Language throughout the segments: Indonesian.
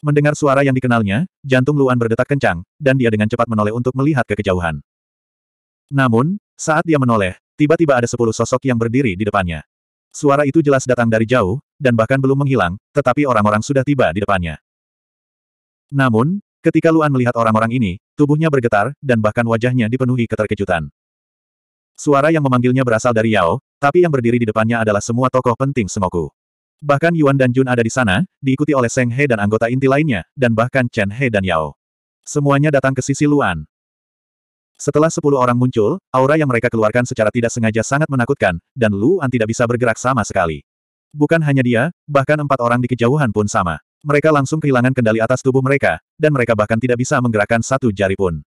Mendengar suara yang dikenalnya, jantung Luan berdetak kencang, dan dia dengan cepat menoleh untuk melihat ke kejauhan. Namun, saat dia menoleh, tiba-tiba ada sepuluh sosok yang berdiri di depannya. Suara itu jelas datang dari jauh, dan bahkan belum menghilang, tetapi orang-orang sudah tiba di depannya. Namun, ketika Luan melihat orang-orang ini, tubuhnya bergetar, dan bahkan wajahnya dipenuhi keterkejutan. Suara yang memanggilnya berasal dari Yao, tapi yang berdiri di depannya adalah semua tokoh penting Sengoku. Bahkan Yuan dan Jun ada di sana, diikuti oleh Seng He dan anggota inti lainnya, dan bahkan Chen He dan Yao. Semuanya datang ke sisi Luan. Setelah sepuluh orang muncul, aura yang mereka keluarkan secara tidak sengaja sangat menakutkan, dan Luan tidak bisa bergerak sama sekali. Bukan hanya dia, bahkan empat orang di kejauhan pun sama. Mereka langsung kehilangan kendali atas tubuh mereka, dan mereka bahkan tidak bisa menggerakkan satu jari pun.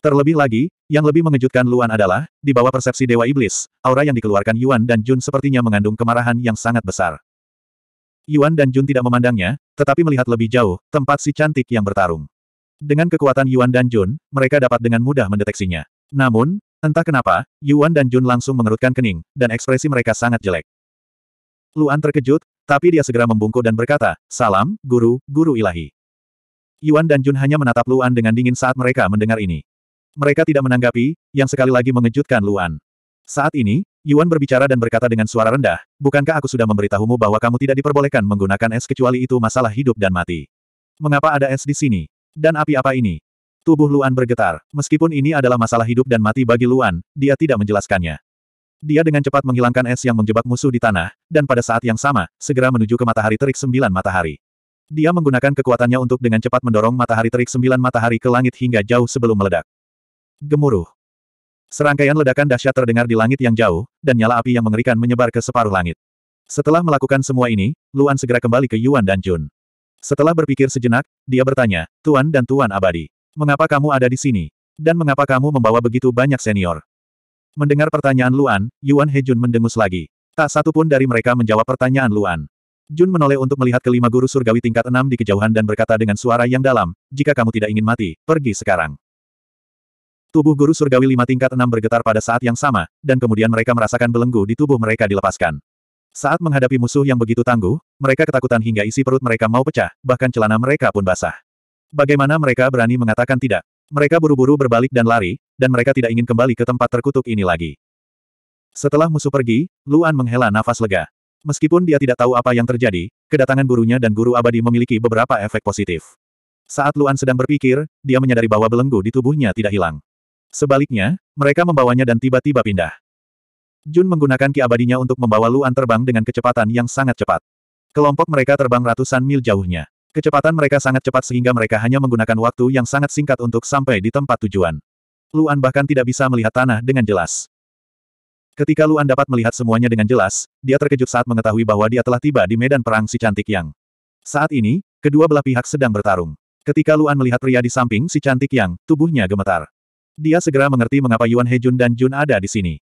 Terlebih lagi, yang lebih mengejutkan Luan adalah, di bawah persepsi Dewa Iblis, aura yang dikeluarkan Yuan dan Jun sepertinya mengandung kemarahan yang sangat besar. Yuan dan Jun tidak memandangnya, tetapi melihat lebih jauh, tempat si cantik yang bertarung. Dengan kekuatan Yuan dan Jun, mereka dapat dengan mudah mendeteksinya. Namun, entah kenapa, Yuan dan Jun langsung mengerutkan kening, dan ekspresi mereka sangat jelek. Luan terkejut, tapi dia segera membungkuk dan berkata, Salam, Guru, Guru Ilahi. Yuan dan Jun hanya menatap Luan dengan dingin saat mereka mendengar ini. Mereka tidak menanggapi, yang sekali lagi mengejutkan Luan. Saat ini, Yuan berbicara dan berkata dengan suara rendah, Bukankah aku sudah memberitahumu bahwa kamu tidak diperbolehkan menggunakan es kecuali itu masalah hidup dan mati? Mengapa ada es di sini? Dan api apa ini? Tubuh Luan bergetar. Meskipun ini adalah masalah hidup dan mati bagi Luan, dia tidak menjelaskannya. Dia dengan cepat menghilangkan es yang menjebak musuh di tanah, dan pada saat yang sama, segera menuju ke matahari terik sembilan matahari. Dia menggunakan kekuatannya untuk dengan cepat mendorong matahari terik sembilan matahari ke langit hingga jauh sebelum meledak. Gemuruh. Serangkaian ledakan dahsyat terdengar di langit yang jauh, dan nyala api yang mengerikan menyebar ke separuh langit. Setelah melakukan semua ini, Luan segera kembali ke Yuan dan Jun. Setelah berpikir sejenak, dia bertanya, Tuan dan Tuan Abadi, mengapa kamu ada di sini? Dan mengapa kamu membawa begitu banyak senior? Mendengar pertanyaan Luan, Yuan Hejun mendengus lagi. Tak satu pun dari mereka menjawab pertanyaan Luan. Jun menoleh untuk melihat kelima guru surgawi tingkat enam di kejauhan dan berkata dengan suara yang dalam, jika kamu tidak ingin mati, pergi sekarang. Tubuh guru surgawi lima tingkat enam bergetar pada saat yang sama, dan kemudian mereka merasakan belenggu di tubuh mereka dilepaskan. Saat menghadapi musuh yang begitu tangguh, mereka ketakutan hingga isi perut mereka mau pecah, bahkan celana mereka pun basah. Bagaimana mereka berani mengatakan tidak? Mereka buru-buru berbalik dan lari, dan mereka tidak ingin kembali ke tempat terkutuk ini lagi. Setelah musuh pergi, Luan menghela nafas lega. Meskipun dia tidak tahu apa yang terjadi, kedatangan gurunya dan guru abadi memiliki beberapa efek positif. Saat Luan sedang berpikir, dia menyadari bahwa belenggu di tubuhnya tidak hilang. Sebaliknya, mereka membawanya dan tiba-tiba pindah. Jun menggunakan ki abadinya untuk membawa Luan terbang dengan kecepatan yang sangat cepat. Kelompok mereka terbang ratusan mil jauhnya. Kecepatan mereka sangat cepat sehingga mereka hanya menggunakan waktu yang sangat singkat untuk sampai di tempat tujuan. Luan bahkan tidak bisa melihat tanah dengan jelas. Ketika Luan dapat melihat semuanya dengan jelas, dia terkejut saat mengetahui bahwa dia telah tiba di medan perang si cantik yang. Saat ini, kedua belah pihak sedang bertarung. Ketika Luan melihat pria di samping si cantik yang, tubuhnya gemetar. Dia segera mengerti mengapa Yuan Hejun dan Jun ada di sini.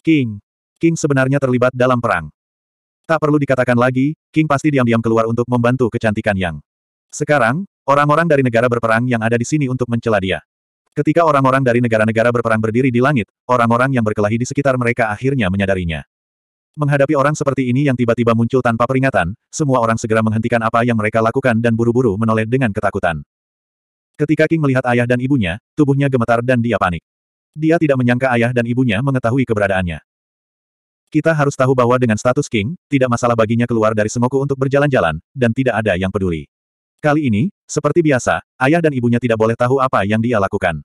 King. King sebenarnya terlibat dalam perang. Tak perlu dikatakan lagi, King pasti diam-diam keluar untuk membantu kecantikan Yang. Sekarang, orang-orang dari negara berperang yang ada di sini untuk mencela dia. Ketika orang-orang dari negara-negara berperang berdiri di langit, orang-orang yang berkelahi di sekitar mereka akhirnya menyadarinya. Menghadapi orang seperti ini yang tiba-tiba muncul tanpa peringatan, semua orang segera menghentikan apa yang mereka lakukan dan buru-buru menoleh dengan ketakutan. Ketika King melihat ayah dan ibunya, tubuhnya gemetar dan dia panik. Dia tidak menyangka ayah dan ibunya mengetahui keberadaannya. Kita harus tahu bahwa dengan status King, tidak masalah baginya keluar dari Sengoku untuk berjalan-jalan, dan tidak ada yang peduli. Kali ini, seperti biasa, ayah dan ibunya tidak boleh tahu apa yang dia lakukan.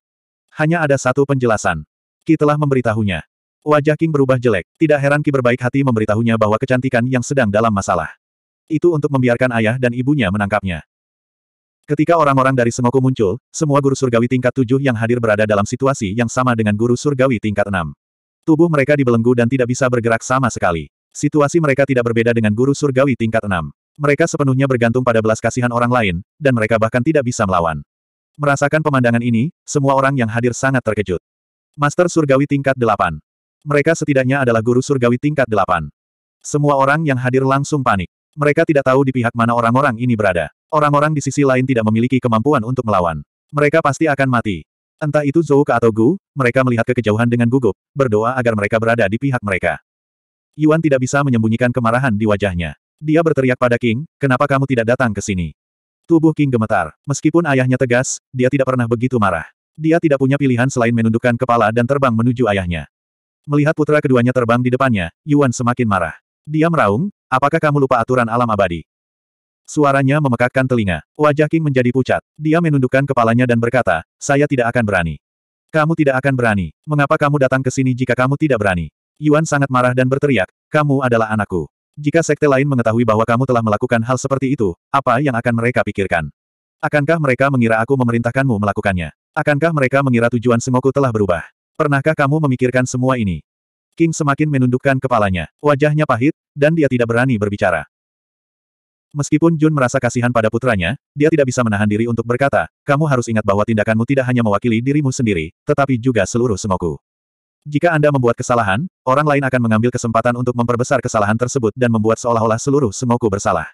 Hanya ada satu penjelasan. Ki telah memberitahunya. Wajah King berubah jelek, tidak heran Ki berbaik hati memberitahunya bahwa kecantikan yang sedang dalam masalah. Itu untuk membiarkan ayah dan ibunya menangkapnya. Ketika orang-orang dari Sengoku muncul, semua guru surgawi tingkat tujuh yang hadir berada dalam situasi yang sama dengan guru surgawi tingkat enam. Tubuh mereka dibelenggu dan tidak bisa bergerak sama sekali. Situasi mereka tidak berbeda dengan guru surgawi tingkat enam. Mereka sepenuhnya bergantung pada belas kasihan orang lain, dan mereka bahkan tidak bisa melawan. Merasakan pemandangan ini, semua orang yang hadir sangat terkejut. Master Surgawi tingkat delapan. Mereka setidaknya adalah guru surgawi tingkat delapan. Semua orang yang hadir langsung panik. Mereka tidak tahu di pihak mana orang-orang ini berada. Orang-orang di sisi lain tidak memiliki kemampuan untuk melawan. Mereka pasti akan mati. Entah itu Zhou atau Gu, mereka melihat ke kejauhan dengan gugup, berdoa agar mereka berada di pihak mereka. Yuan tidak bisa menyembunyikan kemarahan di wajahnya. Dia berteriak pada King, kenapa kamu tidak datang ke sini? Tubuh King gemetar. Meskipun ayahnya tegas, dia tidak pernah begitu marah. Dia tidak punya pilihan selain menundukkan kepala dan terbang menuju ayahnya. Melihat putra keduanya terbang di depannya, Yuan semakin marah. Dia meraung, apakah kamu lupa aturan alam abadi? Suaranya memekakkan telinga. Wajah King menjadi pucat. Dia menundukkan kepalanya dan berkata, saya tidak akan berani. Kamu tidak akan berani. Mengapa kamu datang ke sini jika kamu tidak berani? Yuan sangat marah dan berteriak, kamu adalah anakku. Jika sekte lain mengetahui bahwa kamu telah melakukan hal seperti itu, apa yang akan mereka pikirkan? Akankah mereka mengira aku memerintahkanmu melakukannya? Akankah mereka mengira tujuan Sengoku telah berubah? Pernahkah kamu memikirkan semua ini? King semakin menundukkan kepalanya, wajahnya pahit, dan dia tidak berani berbicara. Meskipun Jun merasa kasihan pada putranya, dia tidak bisa menahan diri untuk berkata, kamu harus ingat bahwa tindakanmu tidak hanya mewakili dirimu sendiri, tetapi juga seluruh semoku. Jika Anda membuat kesalahan, orang lain akan mengambil kesempatan untuk memperbesar kesalahan tersebut dan membuat seolah-olah seluruh semoku bersalah.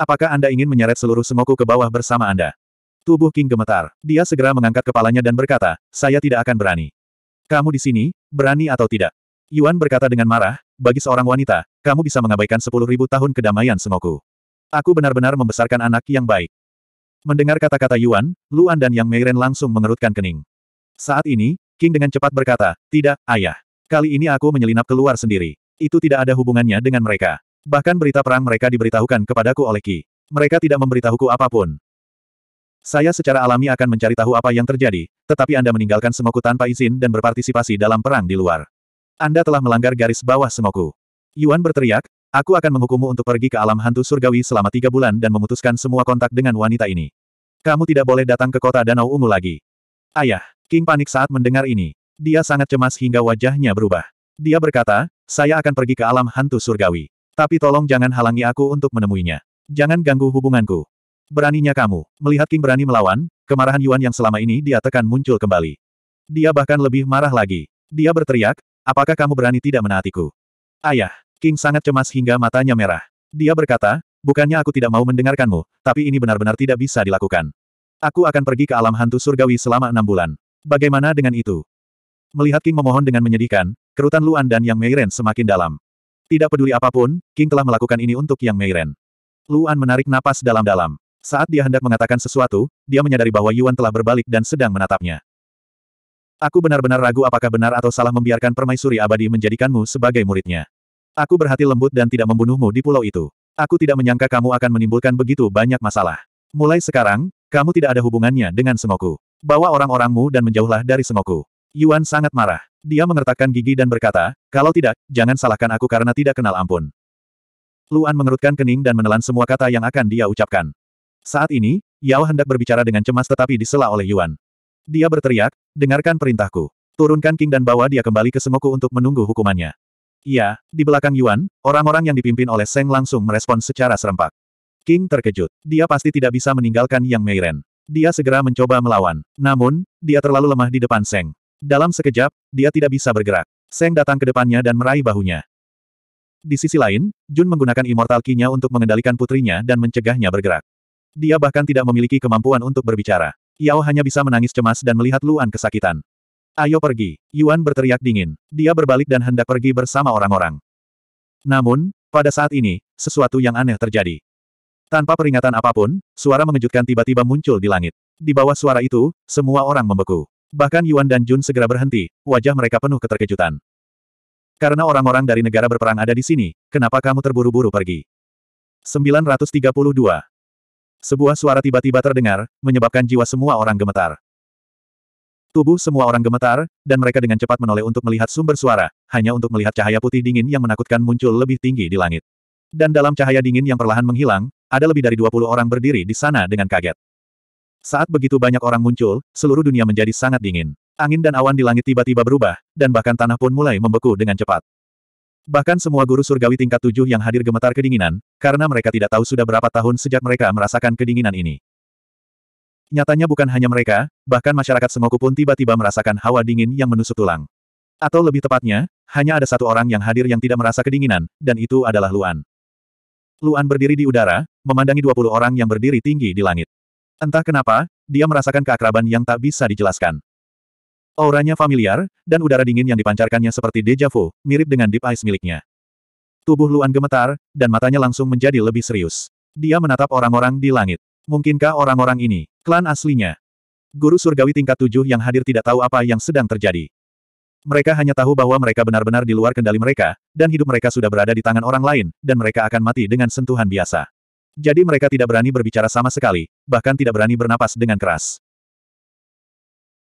Apakah Anda ingin menyeret seluruh semoku ke bawah bersama Anda? Tubuh King gemetar. Dia segera mengangkat kepalanya dan berkata, saya tidak akan berani. Kamu di sini, berani atau tidak? Yuan berkata dengan marah, bagi seorang wanita, kamu bisa mengabaikan sepuluh ribu tahun kedamaian semoku. Aku benar-benar membesarkan anak yang baik. Mendengar kata-kata Yuan, Luan dan Yang Meiren langsung mengerutkan kening. Saat ini, King dengan cepat berkata, tidak, ayah. Kali ini aku menyelinap keluar sendiri. Itu tidak ada hubungannya dengan mereka. Bahkan berita perang mereka diberitahukan kepadaku oleh Ki. Mereka tidak memberitahuku apapun. Saya secara alami akan mencari tahu apa yang terjadi, tetapi Anda meninggalkan semoku tanpa izin dan berpartisipasi dalam perang di luar. Anda telah melanggar garis bawah Sengoku. Yuan berteriak, aku akan menghukummu untuk pergi ke alam hantu surgawi selama tiga bulan dan memutuskan semua kontak dengan wanita ini. Kamu tidak boleh datang ke kota Danau Ungu lagi. Ayah, King panik saat mendengar ini. Dia sangat cemas hingga wajahnya berubah. Dia berkata, saya akan pergi ke alam hantu surgawi. Tapi tolong jangan halangi aku untuk menemuinya. Jangan ganggu hubunganku. Beraninya kamu. Melihat King berani melawan, kemarahan Yuan yang selama ini dia tekan muncul kembali. Dia bahkan lebih marah lagi. Dia berteriak, Apakah kamu berani tidak menaatiku? Ayah, King sangat cemas hingga matanya merah. Dia berkata, bukannya aku tidak mau mendengarkanmu, tapi ini benar-benar tidak bisa dilakukan. Aku akan pergi ke alam hantu surgawi selama enam bulan. Bagaimana dengan itu? Melihat King memohon dengan menyedihkan, kerutan Luan dan Yang Meiren semakin dalam. Tidak peduli apapun, King telah melakukan ini untuk Yang Meiren. Luan menarik napas dalam-dalam. Saat dia hendak mengatakan sesuatu, dia menyadari bahwa Yuan telah berbalik dan sedang menatapnya. Aku benar-benar ragu apakah benar atau salah membiarkan permaisuri abadi menjadikanmu sebagai muridnya. Aku berhati lembut dan tidak membunuhmu di pulau itu. Aku tidak menyangka kamu akan menimbulkan begitu banyak masalah. Mulai sekarang, kamu tidak ada hubungannya dengan Sengoku. Bawa orang-orangmu dan menjauhlah dari Sengoku. Yuan sangat marah. Dia mengertakkan gigi dan berkata, kalau tidak, jangan salahkan aku karena tidak kenal ampun. Luan mengerutkan kening dan menelan semua kata yang akan dia ucapkan. Saat ini, Yao hendak berbicara dengan cemas tetapi disela oleh Yuan. Dia berteriak, dengarkan perintahku. Turunkan King dan bawa dia kembali ke semoku untuk menunggu hukumannya. Iya, di belakang Yuan, orang-orang yang dipimpin oleh Seng langsung merespon secara serempak. King terkejut. Dia pasti tidak bisa meninggalkan Yang Meiren. Dia segera mencoba melawan. Namun, dia terlalu lemah di depan Seng. Dalam sekejap, dia tidak bisa bergerak. Seng datang ke depannya dan meraih bahunya. Di sisi lain, Jun menggunakan immortal key-nya untuk mengendalikan putrinya dan mencegahnya bergerak. Dia bahkan tidak memiliki kemampuan untuk berbicara. Yao hanya bisa menangis cemas dan melihat Luan kesakitan. Ayo pergi, Yuan berteriak dingin. Dia berbalik dan hendak pergi bersama orang-orang. Namun, pada saat ini, sesuatu yang aneh terjadi. Tanpa peringatan apapun, suara mengejutkan tiba-tiba muncul di langit. Di bawah suara itu, semua orang membeku. Bahkan Yuan dan Jun segera berhenti, wajah mereka penuh keterkejutan. Karena orang-orang dari negara berperang ada di sini, kenapa kamu terburu-buru pergi? 932. Sebuah suara tiba-tiba terdengar, menyebabkan jiwa semua orang gemetar. Tubuh semua orang gemetar, dan mereka dengan cepat menoleh untuk melihat sumber suara, hanya untuk melihat cahaya putih dingin yang menakutkan muncul lebih tinggi di langit. Dan dalam cahaya dingin yang perlahan menghilang, ada lebih dari 20 orang berdiri di sana dengan kaget. Saat begitu banyak orang muncul, seluruh dunia menjadi sangat dingin. Angin dan awan di langit tiba-tiba berubah, dan bahkan tanah pun mulai membeku dengan cepat. Bahkan semua guru surgawi tingkat tujuh yang hadir gemetar kedinginan, karena mereka tidak tahu sudah berapa tahun sejak mereka merasakan kedinginan ini. Nyatanya bukan hanya mereka, bahkan masyarakat Sengoku pun tiba-tiba merasakan hawa dingin yang menusuk tulang. Atau lebih tepatnya, hanya ada satu orang yang hadir yang tidak merasa kedinginan, dan itu adalah Luan. Luan berdiri di udara, memandangi 20 orang yang berdiri tinggi di langit. Entah kenapa, dia merasakan keakraban yang tak bisa dijelaskan. Auranya familiar, dan udara dingin yang dipancarkannya seperti deja vu, mirip dengan deep ice miliknya. Tubuh Luan gemetar, dan matanya langsung menjadi lebih serius. Dia menatap orang-orang di langit. Mungkinkah orang-orang ini, klan aslinya? Guru surgawi tingkat tujuh yang hadir tidak tahu apa yang sedang terjadi. Mereka hanya tahu bahwa mereka benar-benar di luar kendali mereka, dan hidup mereka sudah berada di tangan orang lain, dan mereka akan mati dengan sentuhan biasa. Jadi mereka tidak berani berbicara sama sekali, bahkan tidak berani bernapas dengan keras.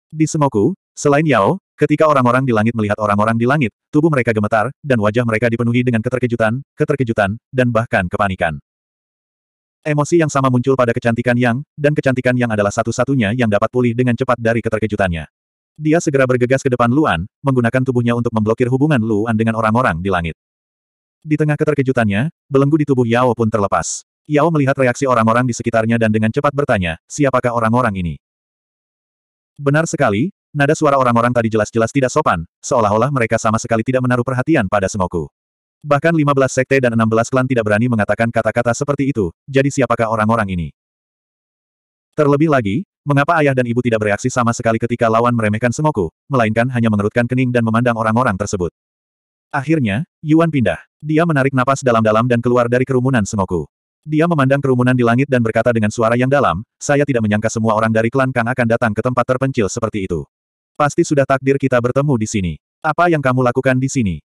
Di Semoku, Selain Yao, ketika orang-orang di langit melihat orang-orang di langit, tubuh mereka gemetar, dan wajah mereka dipenuhi dengan keterkejutan, keterkejutan, dan bahkan kepanikan. Emosi yang sama muncul pada kecantikan Yang, dan kecantikan Yang adalah satu-satunya yang dapat pulih dengan cepat dari keterkejutannya. Dia segera bergegas ke depan Luan, menggunakan tubuhnya untuk memblokir hubungan Luan dengan orang-orang di langit. Di tengah keterkejutannya, belenggu di tubuh Yao pun terlepas. Yao melihat reaksi orang-orang di sekitarnya dan dengan cepat bertanya, siapakah orang-orang ini? Benar sekali, Nada suara orang-orang tadi jelas-jelas tidak sopan, seolah-olah mereka sama sekali tidak menaruh perhatian pada semoku. Bahkan 15 sekte dan 16 klan tidak berani mengatakan kata-kata seperti itu, jadi siapakah orang-orang ini? Terlebih lagi, mengapa ayah dan ibu tidak bereaksi sama sekali ketika lawan meremehkan semoku, melainkan hanya mengerutkan kening dan memandang orang-orang tersebut. Akhirnya, Yuan pindah. Dia menarik napas dalam-dalam dan keluar dari kerumunan semoku. Dia memandang kerumunan di langit dan berkata dengan suara yang dalam, saya tidak menyangka semua orang dari klan Kang akan datang ke tempat terpencil seperti itu. Pasti sudah takdir kita bertemu di sini. Apa yang kamu lakukan di sini?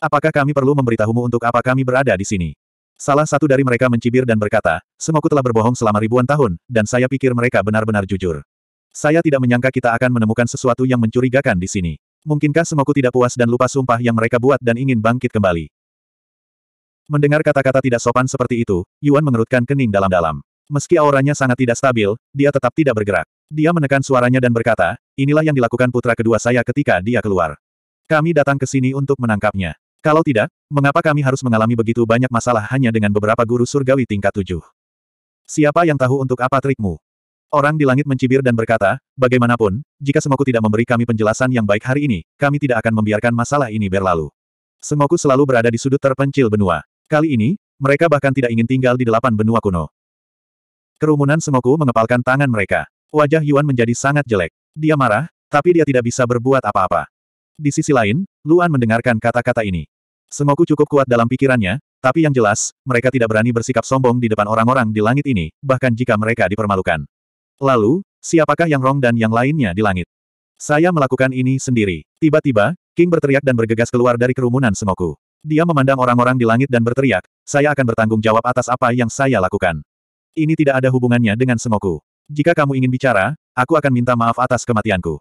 Apakah kami perlu memberitahumu untuk apa kami berada di sini? Salah satu dari mereka mencibir dan berkata, Semoku telah berbohong selama ribuan tahun, dan saya pikir mereka benar-benar jujur. Saya tidak menyangka kita akan menemukan sesuatu yang mencurigakan di sini. Mungkinkah Semoku tidak puas dan lupa sumpah yang mereka buat dan ingin bangkit kembali? Mendengar kata-kata tidak sopan seperti itu, Yuan mengerutkan kening dalam-dalam. Meski auranya sangat tidak stabil, dia tetap tidak bergerak. Dia menekan suaranya dan berkata, Inilah yang dilakukan putra kedua saya ketika dia keluar. Kami datang ke sini untuk menangkapnya. Kalau tidak, mengapa kami harus mengalami begitu banyak masalah hanya dengan beberapa guru surgawi tingkat tujuh? Siapa yang tahu untuk apa trikmu? Orang di langit mencibir dan berkata, bagaimanapun, jika Semoku tidak memberi kami penjelasan yang baik hari ini, kami tidak akan membiarkan masalah ini berlalu. Semoku selalu berada di sudut terpencil benua. Kali ini, mereka bahkan tidak ingin tinggal di delapan benua kuno. Kerumunan Semoku mengepalkan tangan mereka. Wajah Yuan menjadi sangat jelek. Dia marah, tapi dia tidak bisa berbuat apa-apa. Di sisi lain, Luan mendengarkan kata-kata ini. Sengoku cukup kuat dalam pikirannya, tapi yang jelas, mereka tidak berani bersikap sombong di depan orang-orang di langit ini, bahkan jika mereka dipermalukan. Lalu, siapakah yang Rong dan yang lainnya di langit? Saya melakukan ini sendiri. Tiba-tiba, King berteriak dan bergegas keluar dari kerumunan Sengoku. Dia memandang orang-orang di langit dan berteriak, saya akan bertanggung jawab atas apa yang saya lakukan. Ini tidak ada hubungannya dengan Sengoku. Jika kamu ingin bicara, aku akan minta maaf atas kematianku.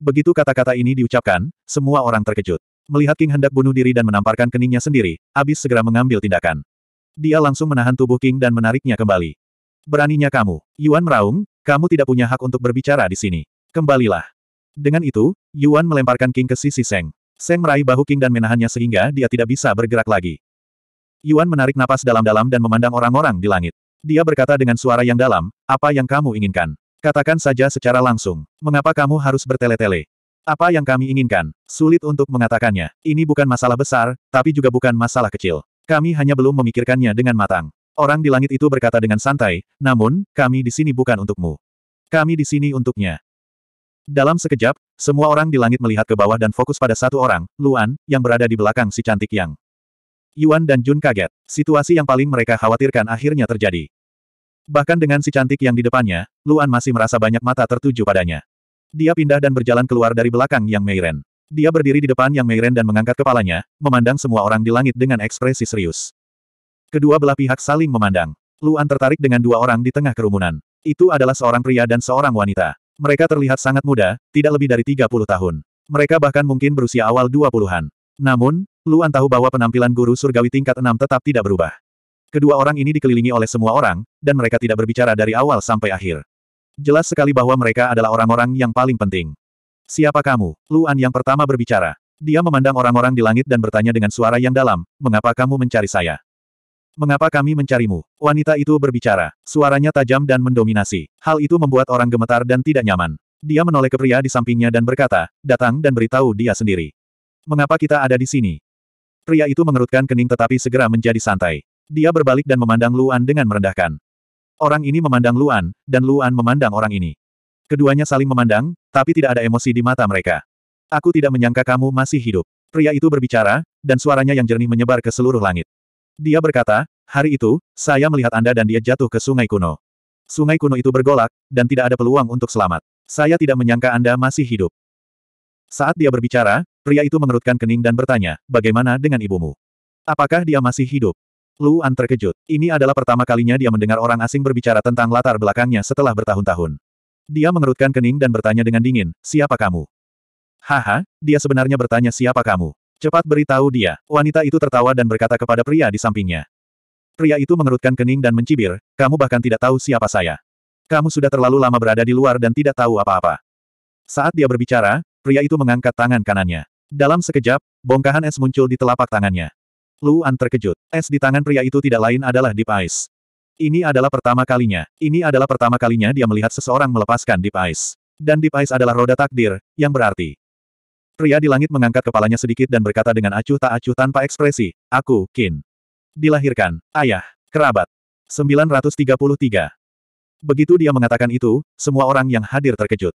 Begitu kata-kata ini diucapkan, semua orang terkejut. Melihat King hendak bunuh diri dan menamparkan keningnya sendiri, Abis segera mengambil tindakan. Dia langsung menahan tubuh King dan menariknya kembali. Beraninya kamu, Yuan meraung, kamu tidak punya hak untuk berbicara di sini. Kembalilah. Dengan itu, Yuan melemparkan King ke sisi Seng. Seng meraih bahu King dan menahannya sehingga dia tidak bisa bergerak lagi. Yuan menarik napas dalam-dalam dan memandang orang-orang di langit. Dia berkata dengan suara yang dalam, apa yang kamu inginkan? Katakan saja secara langsung, mengapa kamu harus bertele-tele? Apa yang kami inginkan, sulit untuk mengatakannya. Ini bukan masalah besar, tapi juga bukan masalah kecil. Kami hanya belum memikirkannya dengan matang. Orang di langit itu berkata dengan santai, namun, kami di sini bukan untukmu. Kami di sini untuknya. Dalam sekejap, semua orang di langit melihat ke bawah dan fokus pada satu orang, Luan, yang berada di belakang si cantik yang Yuan dan Jun kaget. Situasi yang paling mereka khawatirkan akhirnya terjadi. Bahkan dengan si cantik yang di depannya, Luan masih merasa banyak mata tertuju padanya. Dia pindah dan berjalan keluar dari belakang Yang Meiren. Dia berdiri di depan Yang Meiren dan mengangkat kepalanya, memandang semua orang di langit dengan ekspresi serius. Kedua belah pihak saling memandang. Luan tertarik dengan dua orang di tengah kerumunan. Itu adalah seorang pria dan seorang wanita. Mereka terlihat sangat muda, tidak lebih dari 30 tahun. Mereka bahkan mungkin berusia awal 20-an. Namun, Luan tahu bahwa penampilan guru surgawi tingkat enam tetap tidak berubah. Kedua orang ini dikelilingi oleh semua orang, dan mereka tidak berbicara dari awal sampai akhir. Jelas sekali bahwa mereka adalah orang-orang yang paling penting. Siapa kamu? Luan yang pertama berbicara. Dia memandang orang-orang di langit dan bertanya dengan suara yang dalam, mengapa kamu mencari saya? Mengapa kami mencarimu? Wanita itu berbicara. Suaranya tajam dan mendominasi. Hal itu membuat orang gemetar dan tidak nyaman. Dia menoleh ke pria di sampingnya dan berkata, datang dan beritahu dia sendiri. Mengapa kita ada di sini? Pria itu mengerutkan kening tetapi segera menjadi santai. Dia berbalik dan memandang Luan dengan merendahkan. Orang ini memandang Luan, dan Luan memandang orang ini. Keduanya saling memandang, tapi tidak ada emosi di mata mereka. Aku tidak menyangka kamu masih hidup. Pria itu berbicara, dan suaranya yang jernih menyebar ke seluruh langit. Dia berkata, hari itu, saya melihat Anda dan dia jatuh ke sungai kuno. Sungai kuno itu bergolak, dan tidak ada peluang untuk selamat. Saya tidak menyangka Anda masih hidup. Saat dia berbicara, Pria itu mengerutkan kening dan bertanya, bagaimana dengan ibumu? Apakah dia masih hidup? Luan terkejut. Ini adalah pertama kalinya dia mendengar orang asing berbicara tentang latar belakangnya setelah bertahun-tahun. Dia mengerutkan kening dan bertanya dengan dingin, siapa kamu? Haha, dia sebenarnya bertanya siapa kamu. Cepat beritahu dia. Wanita itu tertawa dan berkata kepada pria di sampingnya. Pria itu mengerutkan kening dan mencibir, kamu bahkan tidak tahu siapa saya. Kamu sudah terlalu lama berada di luar dan tidak tahu apa-apa. Saat dia berbicara, Pria itu mengangkat tangan kanannya. Dalam sekejap, bongkahan es muncul di telapak tangannya. Luan terkejut. Es di tangan pria itu tidak lain adalah Deep Ice. Ini adalah pertama kalinya. Ini adalah pertama kalinya dia melihat seseorang melepaskan Deep Ice. Dan Deep Ice adalah roda takdir, yang berarti. Pria di langit mengangkat kepalanya sedikit dan berkata dengan acuh tak acuh tanpa ekspresi, Aku, Kin. Dilahirkan, ayah, kerabat. 933. Begitu dia mengatakan itu, semua orang yang hadir terkejut.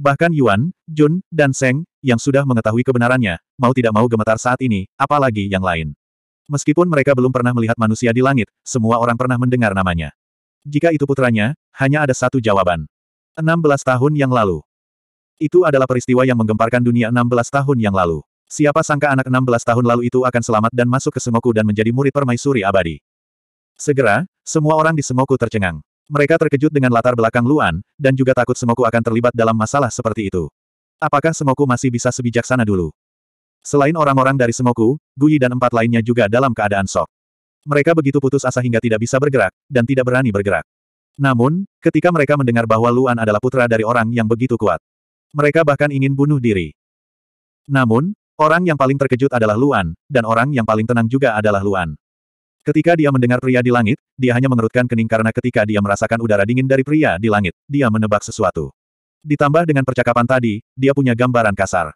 Bahkan Yuan, Jun, dan Seng, yang sudah mengetahui kebenarannya, mau tidak mau gemetar saat ini, apalagi yang lain. Meskipun mereka belum pernah melihat manusia di langit, semua orang pernah mendengar namanya. Jika itu putranya, hanya ada satu jawaban. 16 tahun yang lalu. Itu adalah peristiwa yang menggemparkan dunia 16 tahun yang lalu. Siapa sangka anak 16 tahun lalu itu akan selamat dan masuk ke Sengoku dan menjadi murid permaisuri abadi. Segera, semua orang di Sengoku tercengang. Mereka terkejut dengan latar belakang Luan, dan juga takut Semoku akan terlibat dalam masalah seperti itu. Apakah Semoku masih bisa sebijaksana dulu? Selain orang-orang dari Semoku, Guyi dan empat lainnya juga dalam keadaan sok. Mereka begitu putus asa hingga tidak bisa bergerak, dan tidak berani bergerak. Namun, ketika mereka mendengar bahwa Luan adalah putra dari orang yang begitu kuat, mereka bahkan ingin bunuh diri. Namun, orang yang paling terkejut adalah Luan, dan orang yang paling tenang juga adalah Luan. Ketika dia mendengar pria di langit, dia hanya mengerutkan kening karena ketika dia merasakan udara dingin dari pria di langit, dia menebak sesuatu. Ditambah dengan percakapan tadi, dia punya gambaran kasar.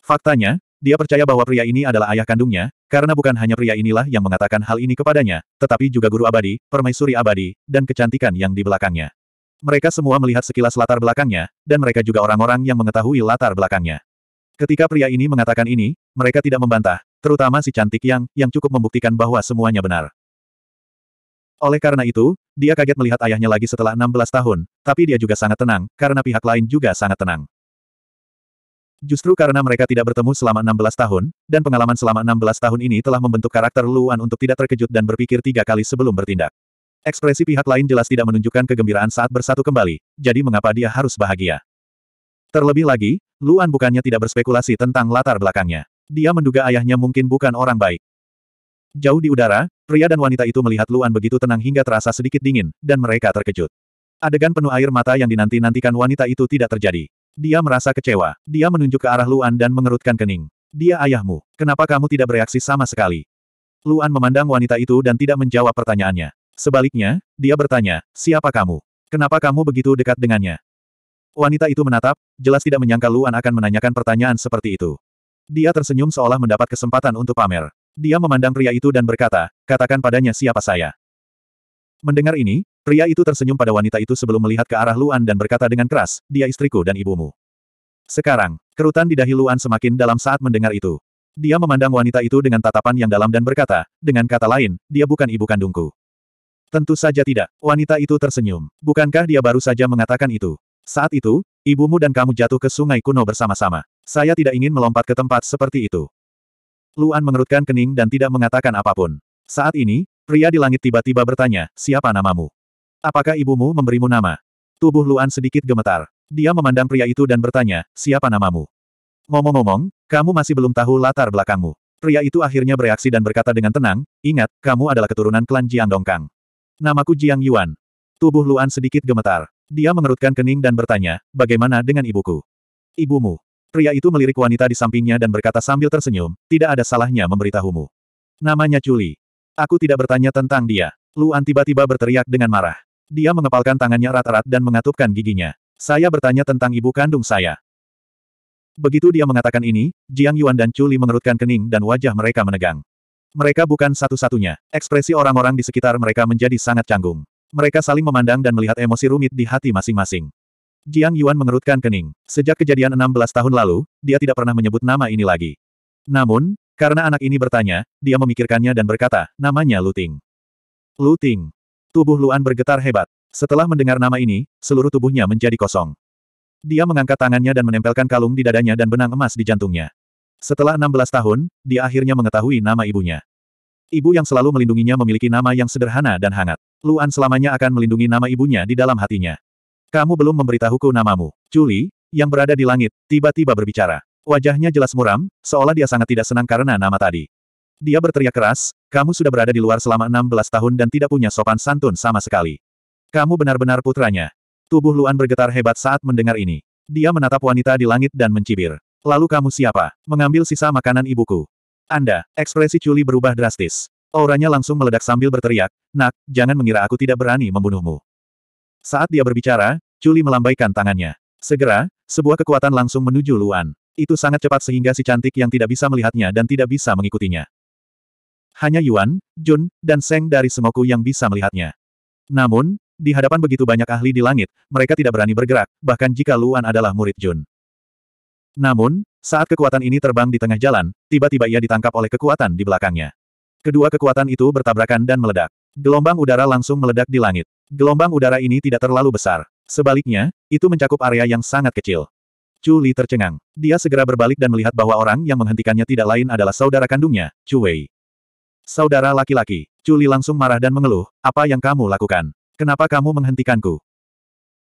Faktanya, dia percaya bahwa pria ini adalah ayah kandungnya, karena bukan hanya pria inilah yang mengatakan hal ini kepadanya, tetapi juga guru abadi, permaisuri abadi, dan kecantikan yang di belakangnya. Mereka semua melihat sekilas latar belakangnya, dan mereka juga orang-orang yang mengetahui latar belakangnya. Ketika pria ini mengatakan ini, mereka tidak membantah, terutama si cantik yang, yang cukup membuktikan bahwa semuanya benar. Oleh karena itu, dia kaget melihat ayahnya lagi setelah 16 tahun, tapi dia juga sangat tenang, karena pihak lain juga sangat tenang. Justru karena mereka tidak bertemu selama 16 tahun, dan pengalaman selama 16 tahun ini telah membentuk karakter Luan untuk tidak terkejut dan berpikir tiga kali sebelum bertindak. Ekspresi pihak lain jelas tidak menunjukkan kegembiraan saat bersatu kembali, jadi mengapa dia harus bahagia? Terlebih lagi, Luan bukannya tidak berspekulasi tentang latar belakangnya. Dia menduga ayahnya mungkin bukan orang baik. Jauh di udara, pria dan wanita itu melihat Luan begitu tenang hingga terasa sedikit dingin, dan mereka terkejut. Adegan penuh air mata yang dinanti-nantikan wanita itu tidak terjadi. Dia merasa kecewa. Dia menunjuk ke arah Luan dan mengerutkan kening. Dia ayahmu. Kenapa kamu tidak bereaksi sama sekali? Luan memandang wanita itu dan tidak menjawab pertanyaannya. Sebaliknya, dia bertanya, siapa kamu? Kenapa kamu begitu dekat dengannya? Wanita itu menatap, jelas tidak menyangka Luan akan menanyakan pertanyaan seperti itu. Dia tersenyum seolah mendapat kesempatan untuk pamer. Dia memandang pria itu dan berkata, katakan padanya siapa saya. Mendengar ini, pria itu tersenyum pada wanita itu sebelum melihat ke arah Luan dan berkata dengan keras, dia istriku dan ibumu. Sekarang, kerutan di dahi Luan semakin dalam saat mendengar itu. Dia memandang wanita itu dengan tatapan yang dalam dan berkata, dengan kata lain, dia bukan ibu kandungku. Tentu saja tidak, wanita itu tersenyum. Bukankah dia baru saja mengatakan itu? Saat itu, ibumu dan kamu jatuh ke sungai kuno bersama-sama. Saya tidak ingin melompat ke tempat seperti itu. Luan mengerutkan kening dan tidak mengatakan apapun. Saat ini, pria di langit tiba-tiba bertanya, siapa namamu? Apakah ibumu memberimu nama? Tubuh Luan sedikit gemetar. Dia memandang pria itu dan bertanya, siapa namamu? Ngomong-ngomong, kamu masih belum tahu latar belakangmu. Pria itu akhirnya bereaksi dan berkata dengan tenang, ingat, kamu adalah keturunan klan Jiang Dongkang. Namaku Jiang Yuan. Tubuh Luan sedikit gemetar. Dia mengerutkan kening dan bertanya, bagaimana dengan ibuku? Ibumu. Pria itu melirik wanita di sampingnya dan berkata sambil tersenyum, tidak ada salahnya memberitahumu. Namanya Culi. Aku tidak bertanya tentang dia. Luan tiba-tiba berteriak dengan marah. Dia mengepalkan tangannya rata rata dan mengatupkan giginya. Saya bertanya tentang ibu kandung saya. Begitu dia mengatakan ini, Jiang Yuan dan Culi mengerutkan kening dan wajah mereka menegang. Mereka bukan satu-satunya. Ekspresi orang-orang di sekitar mereka menjadi sangat canggung. Mereka saling memandang dan melihat emosi rumit di hati masing-masing. Jiang Yuan mengerutkan kening. Sejak kejadian 16 tahun lalu, dia tidak pernah menyebut nama ini lagi. Namun, karena anak ini bertanya, dia memikirkannya dan berkata, namanya Luting. Luting. Tubuh Luan bergetar hebat. Setelah mendengar nama ini, seluruh tubuhnya menjadi kosong. Dia mengangkat tangannya dan menempelkan kalung di dadanya dan benang emas di jantungnya. Setelah 16 tahun, dia akhirnya mengetahui nama ibunya. Ibu yang selalu melindunginya memiliki nama yang sederhana dan hangat. Luan selamanya akan melindungi nama ibunya di dalam hatinya. Kamu belum memberitahuku namamu. Juli, yang berada di langit, tiba-tiba berbicara. Wajahnya jelas muram, seolah dia sangat tidak senang karena nama tadi. Dia berteriak keras, kamu sudah berada di luar selama 16 tahun dan tidak punya sopan santun sama sekali. Kamu benar-benar putranya. Tubuh Luan bergetar hebat saat mendengar ini. Dia menatap wanita di langit dan mencibir. Lalu kamu siapa? Mengambil sisa makanan ibuku. Anda, ekspresi Chuli berubah drastis. Auranya langsung meledak sambil berteriak, Nak, jangan mengira aku tidak berani membunuhmu. Saat dia berbicara, Chuli melambaikan tangannya. Segera, sebuah kekuatan langsung menuju Luan. Itu sangat cepat sehingga si cantik yang tidak bisa melihatnya dan tidak bisa mengikutinya. Hanya Yuan, Jun, dan Seng dari Semoku yang bisa melihatnya. Namun, di hadapan begitu banyak ahli di langit, mereka tidak berani bergerak, bahkan jika Luan adalah murid Jun. Namun, saat kekuatan ini terbang di tengah jalan, tiba-tiba ia ditangkap oleh kekuatan di belakangnya. Kedua kekuatan itu bertabrakan dan meledak. Gelombang udara langsung meledak di langit. Gelombang udara ini tidak terlalu besar. Sebaliknya, itu mencakup area yang sangat kecil. Chu Li tercengang. Dia segera berbalik dan melihat bahwa orang yang menghentikannya tidak lain adalah saudara kandungnya, Chu Wei. Saudara laki-laki, Chu Li langsung marah dan mengeluh, apa yang kamu lakukan? Kenapa kamu menghentikanku?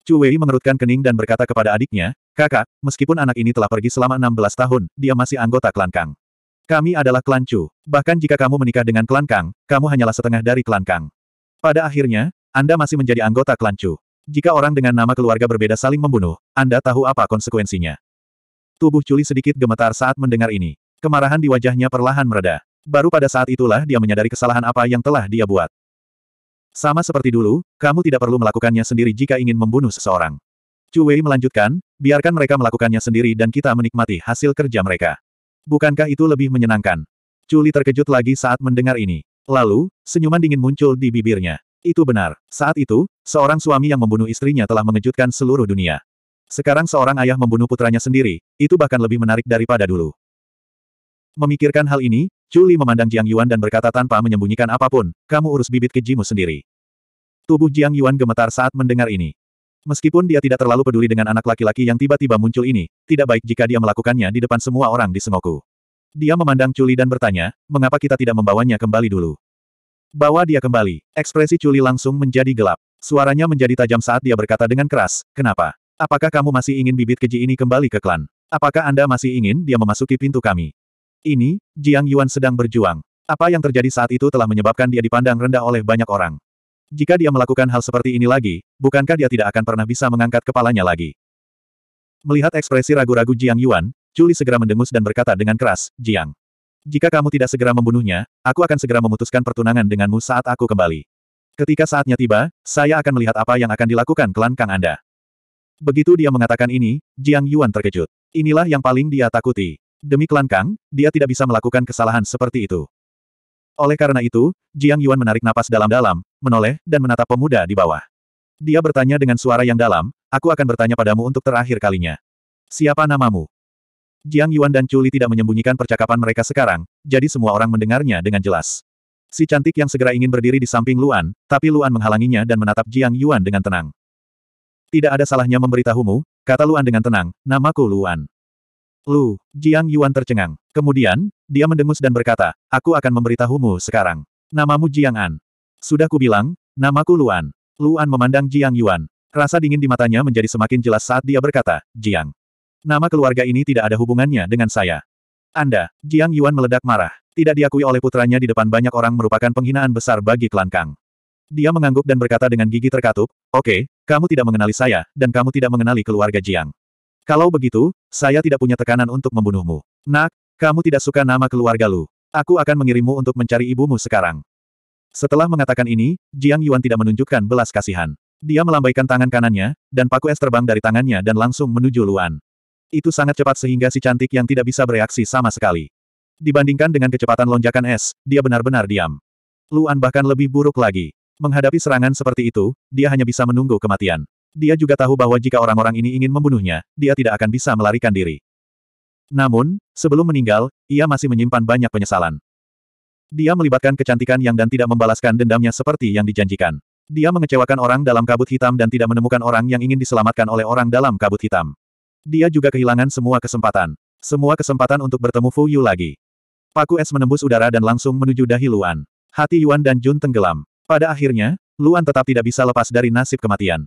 Chu Wei mengerutkan kening dan berkata kepada adiknya, Kakak, meskipun anak ini telah pergi selama 16 tahun, dia masih anggota klan Kang. Kami adalah klan Chu. Bahkan jika kamu menikah dengan klan Kang, kamu hanyalah setengah dari klan Kang. Pada akhirnya, Anda masih menjadi anggota klan Chu. Jika orang dengan nama keluarga berbeda saling membunuh, Anda tahu apa konsekuensinya. Tubuh Chuli sedikit gemetar saat mendengar ini. Kemarahan di wajahnya perlahan mereda. Baru pada saat itulah dia menyadari kesalahan apa yang telah dia buat. Sama seperti dulu, kamu tidak perlu melakukannya sendiri jika ingin membunuh seseorang. Chu Wei melanjutkan, biarkan mereka melakukannya sendiri dan kita menikmati hasil kerja mereka. Bukankah itu lebih menyenangkan? Chu Li terkejut lagi saat mendengar ini. Lalu, senyuman dingin muncul di bibirnya. Itu benar. Saat itu, seorang suami yang membunuh istrinya telah mengejutkan seluruh dunia. Sekarang seorang ayah membunuh putranya sendiri, itu bahkan lebih menarik daripada dulu. Memikirkan hal ini, Culi memandang Jiang Yuan dan berkata tanpa menyembunyikan apapun, kamu urus bibit kejimu sendiri. Tubuh Jiang Yuan gemetar saat mendengar ini. Meskipun dia tidak terlalu peduli dengan anak laki-laki yang tiba-tiba muncul ini, tidak baik jika dia melakukannya di depan semua orang di Sengoku. Dia memandang Chuli dan bertanya, mengapa kita tidak membawanya kembali dulu? Bawa dia kembali. Ekspresi Chuli langsung menjadi gelap. Suaranya menjadi tajam saat dia berkata dengan keras, kenapa? Apakah kamu masih ingin bibit keji ini kembali ke klan? Apakah Anda masih ingin dia memasuki pintu kami? Ini, Jiang Yuan sedang berjuang. Apa yang terjadi saat itu telah menyebabkan dia dipandang rendah oleh banyak orang. Jika dia melakukan hal seperti ini lagi, bukankah dia tidak akan pernah bisa mengangkat kepalanya lagi? Melihat ekspresi ragu-ragu Jiang Yuan, Juli segera mendengus dan berkata dengan keras, Jiang. Jika kamu tidak segera membunuhnya, aku akan segera memutuskan pertunangan denganmu saat aku kembali. Ketika saatnya tiba, saya akan melihat apa yang akan dilakukan klan Kang Anda. Begitu dia mengatakan ini, Jiang Yuan terkejut. Inilah yang paling dia takuti. Demi klan Kang, dia tidak bisa melakukan kesalahan seperti itu. Oleh karena itu, Jiang Yuan menarik napas dalam-dalam, menoleh, dan menatap pemuda di bawah. Dia bertanya dengan suara yang dalam, aku akan bertanya padamu untuk terakhir kalinya. Siapa namamu? Jiang Yuan dan Chuli tidak menyembunyikan percakapan mereka sekarang, jadi semua orang mendengarnya dengan jelas. Si cantik yang segera ingin berdiri di samping Luan, tapi Luan menghalanginya dan menatap Jiang Yuan dengan tenang. Tidak ada salahnya memberitahumu, kata Luan dengan tenang, namaku Luan. Lu, Jiang Yuan tercengang. Kemudian, dia mendengus dan berkata, aku akan memberitahumu sekarang. Namamu Jiang An. Sudah kubilang, namaku Luan. Luan memandang Jiang Yuan. Rasa dingin di matanya menjadi semakin jelas saat dia berkata, Jiang. Nama keluarga ini tidak ada hubungannya dengan saya. Anda, Jiang Yuan meledak marah. Tidak diakui oleh putranya di depan banyak orang merupakan penghinaan besar bagi klan Kang. Dia mengangguk dan berkata dengan gigi terkatup, Oke, okay, kamu tidak mengenali saya, dan kamu tidak mengenali keluarga Jiang. Kalau begitu, saya tidak punya tekanan untuk membunuhmu. Nak, kamu tidak suka nama keluarga Lu. Aku akan mengirimmu untuk mencari ibumu sekarang. Setelah mengatakan ini, Jiang Yuan tidak menunjukkan belas kasihan. Dia melambaikan tangan kanannya, dan paku es terbang dari tangannya dan langsung menuju Luan. Itu sangat cepat sehingga si cantik yang tidak bisa bereaksi sama sekali. Dibandingkan dengan kecepatan lonjakan es, dia benar-benar diam. Luan bahkan lebih buruk lagi. Menghadapi serangan seperti itu, dia hanya bisa menunggu kematian. Dia juga tahu bahwa jika orang-orang ini ingin membunuhnya, dia tidak akan bisa melarikan diri. Namun, sebelum meninggal, ia masih menyimpan banyak penyesalan. Dia melibatkan kecantikan yang dan tidak membalaskan dendamnya seperti yang dijanjikan. Dia mengecewakan orang dalam kabut hitam dan tidak menemukan orang yang ingin diselamatkan oleh orang dalam kabut hitam. Dia juga kehilangan semua kesempatan. Semua kesempatan untuk bertemu Fu Yu lagi. Paku es menembus udara dan langsung menuju dahi Luan. Hati Yuan dan Jun tenggelam. Pada akhirnya, Luan tetap tidak bisa lepas dari nasib kematian.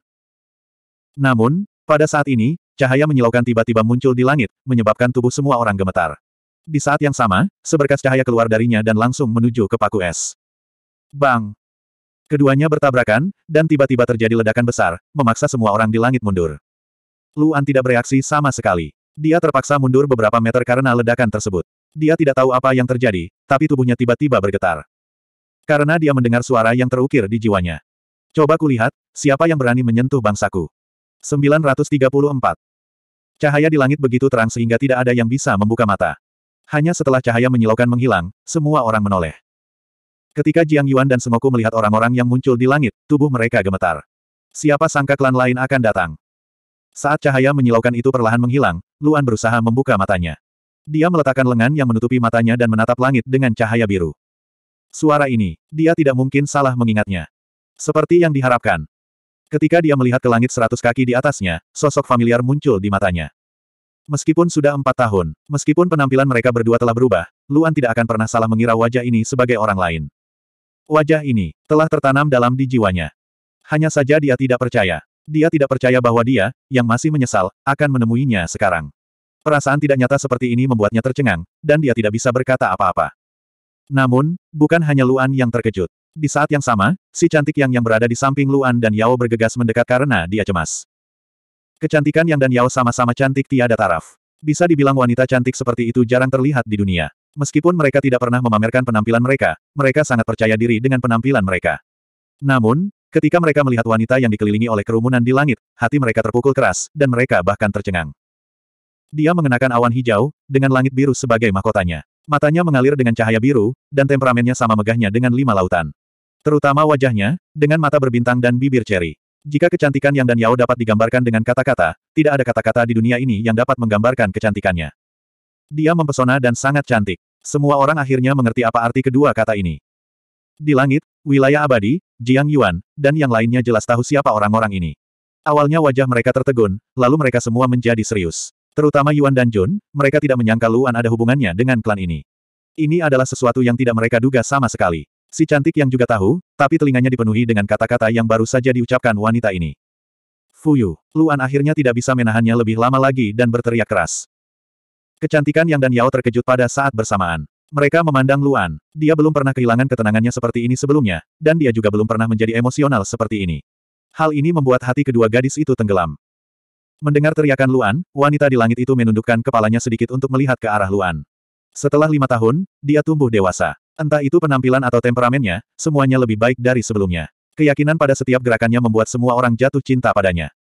Namun, pada saat ini, cahaya menyilaukan tiba-tiba muncul di langit, menyebabkan tubuh semua orang gemetar. Di saat yang sama, seberkas cahaya keluar darinya dan langsung menuju ke paku es. Bang! Keduanya bertabrakan, dan tiba-tiba terjadi ledakan besar, memaksa semua orang di langit mundur. Luan tidak bereaksi sama sekali. Dia terpaksa mundur beberapa meter karena ledakan tersebut. Dia tidak tahu apa yang terjadi, tapi tubuhnya tiba-tiba bergetar. Karena dia mendengar suara yang terukir di jiwanya. Coba kulihat, siapa yang berani menyentuh bangsaku. 934. Cahaya di langit begitu terang sehingga tidak ada yang bisa membuka mata. Hanya setelah cahaya menyilaukan menghilang, semua orang menoleh. Ketika Jiang Yuan dan Semoku melihat orang-orang yang muncul di langit, tubuh mereka gemetar. Siapa sangka klan lain akan datang? Saat cahaya menyilaukan itu perlahan menghilang, Luan berusaha membuka matanya. Dia meletakkan lengan yang menutupi matanya dan menatap langit dengan cahaya biru. Suara ini, dia tidak mungkin salah mengingatnya. Seperti yang diharapkan, Ketika dia melihat ke langit seratus kaki di atasnya, sosok familiar muncul di matanya. Meskipun sudah empat tahun, meskipun penampilan mereka berdua telah berubah, Luan tidak akan pernah salah mengira wajah ini sebagai orang lain. Wajah ini telah tertanam dalam di jiwanya. Hanya saja dia tidak percaya. Dia tidak percaya bahwa dia, yang masih menyesal, akan menemuinya sekarang. Perasaan tidak nyata seperti ini membuatnya tercengang, dan dia tidak bisa berkata apa-apa. Namun, bukan hanya Luan yang terkejut. Di saat yang sama, si cantik yang yang berada di samping Luan dan Yao bergegas mendekat karena dia cemas. Kecantikan yang dan Yao sama-sama cantik tiada taraf. Bisa dibilang wanita cantik seperti itu jarang terlihat di dunia. Meskipun mereka tidak pernah memamerkan penampilan mereka, mereka sangat percaya diri dengan penampilan mereka. Namun, ketika mereka melihat wanita yang dikelilingi oleh kerumunan di langit, hati mereka terpukul keras, dan mereka bahkan tercengang. Dia mengenakan awan hijau, dengan langit biru sebagai mahkotanya. Matanya mengalir dengan cahaya biru, dan temperamennya sama megahnya dengan lima lautan. Terutama wajahnya, dengan mata berbintang dan bibir ceri. Jika kecantikan Yang dan Yao dapat digambarkan dengan kata-kata, tidak ada kata-kata di dunia ini yang dapat menggambarkan kecantikannya. Dia mempesona dan sangat cantik. Semua orang akhirnya mengerti apa arti kedua kata ini. Di langit, wilayah abadi, Jiang Yuan, dan yang lainnya jelas tahu siapa orang-orang ini. Awalnya wajah mereka tertegun, lalu mereka semua menjadi serius. Terutama Yuan dan Jun, mereka tidak menyangka Luan ada hubungannya dengan klan ini. Ini adalah sesuatu yang tidak mereka duga sama sekali. Si cantik yang juga tahu, tapi telinganya dipenuhi dengan kata-kata yang baru saja diucapkan wanita ini. Fuyu, Luan akhirnya tidak bisa menahannya lebih lama lagi dan berteriak keras. Kecantikan Yang dan Yao terkejut pada saat bersamaan. Mereka memandang Luan. Dia belum pernah kehilangan ketenangannya seperti ini sebelumnya, dan dia juga belum pernah menjadi emosional seperti ini. Hal ini membuat hati kedua gadis itu tenggelam. Mendengar teriakan Luan, wanita di langit itu menundukkan kepalanya sedikit untuk melihat ke arah Luan. Setelah lima tahun, dia tumbuh dewasa. Entah itu penampilan atau temperamennya, semuanya lebih baik dari sebelumnya. Keyakinan pada setiap gerakannya membuat semua orang jatuh cinta padanya.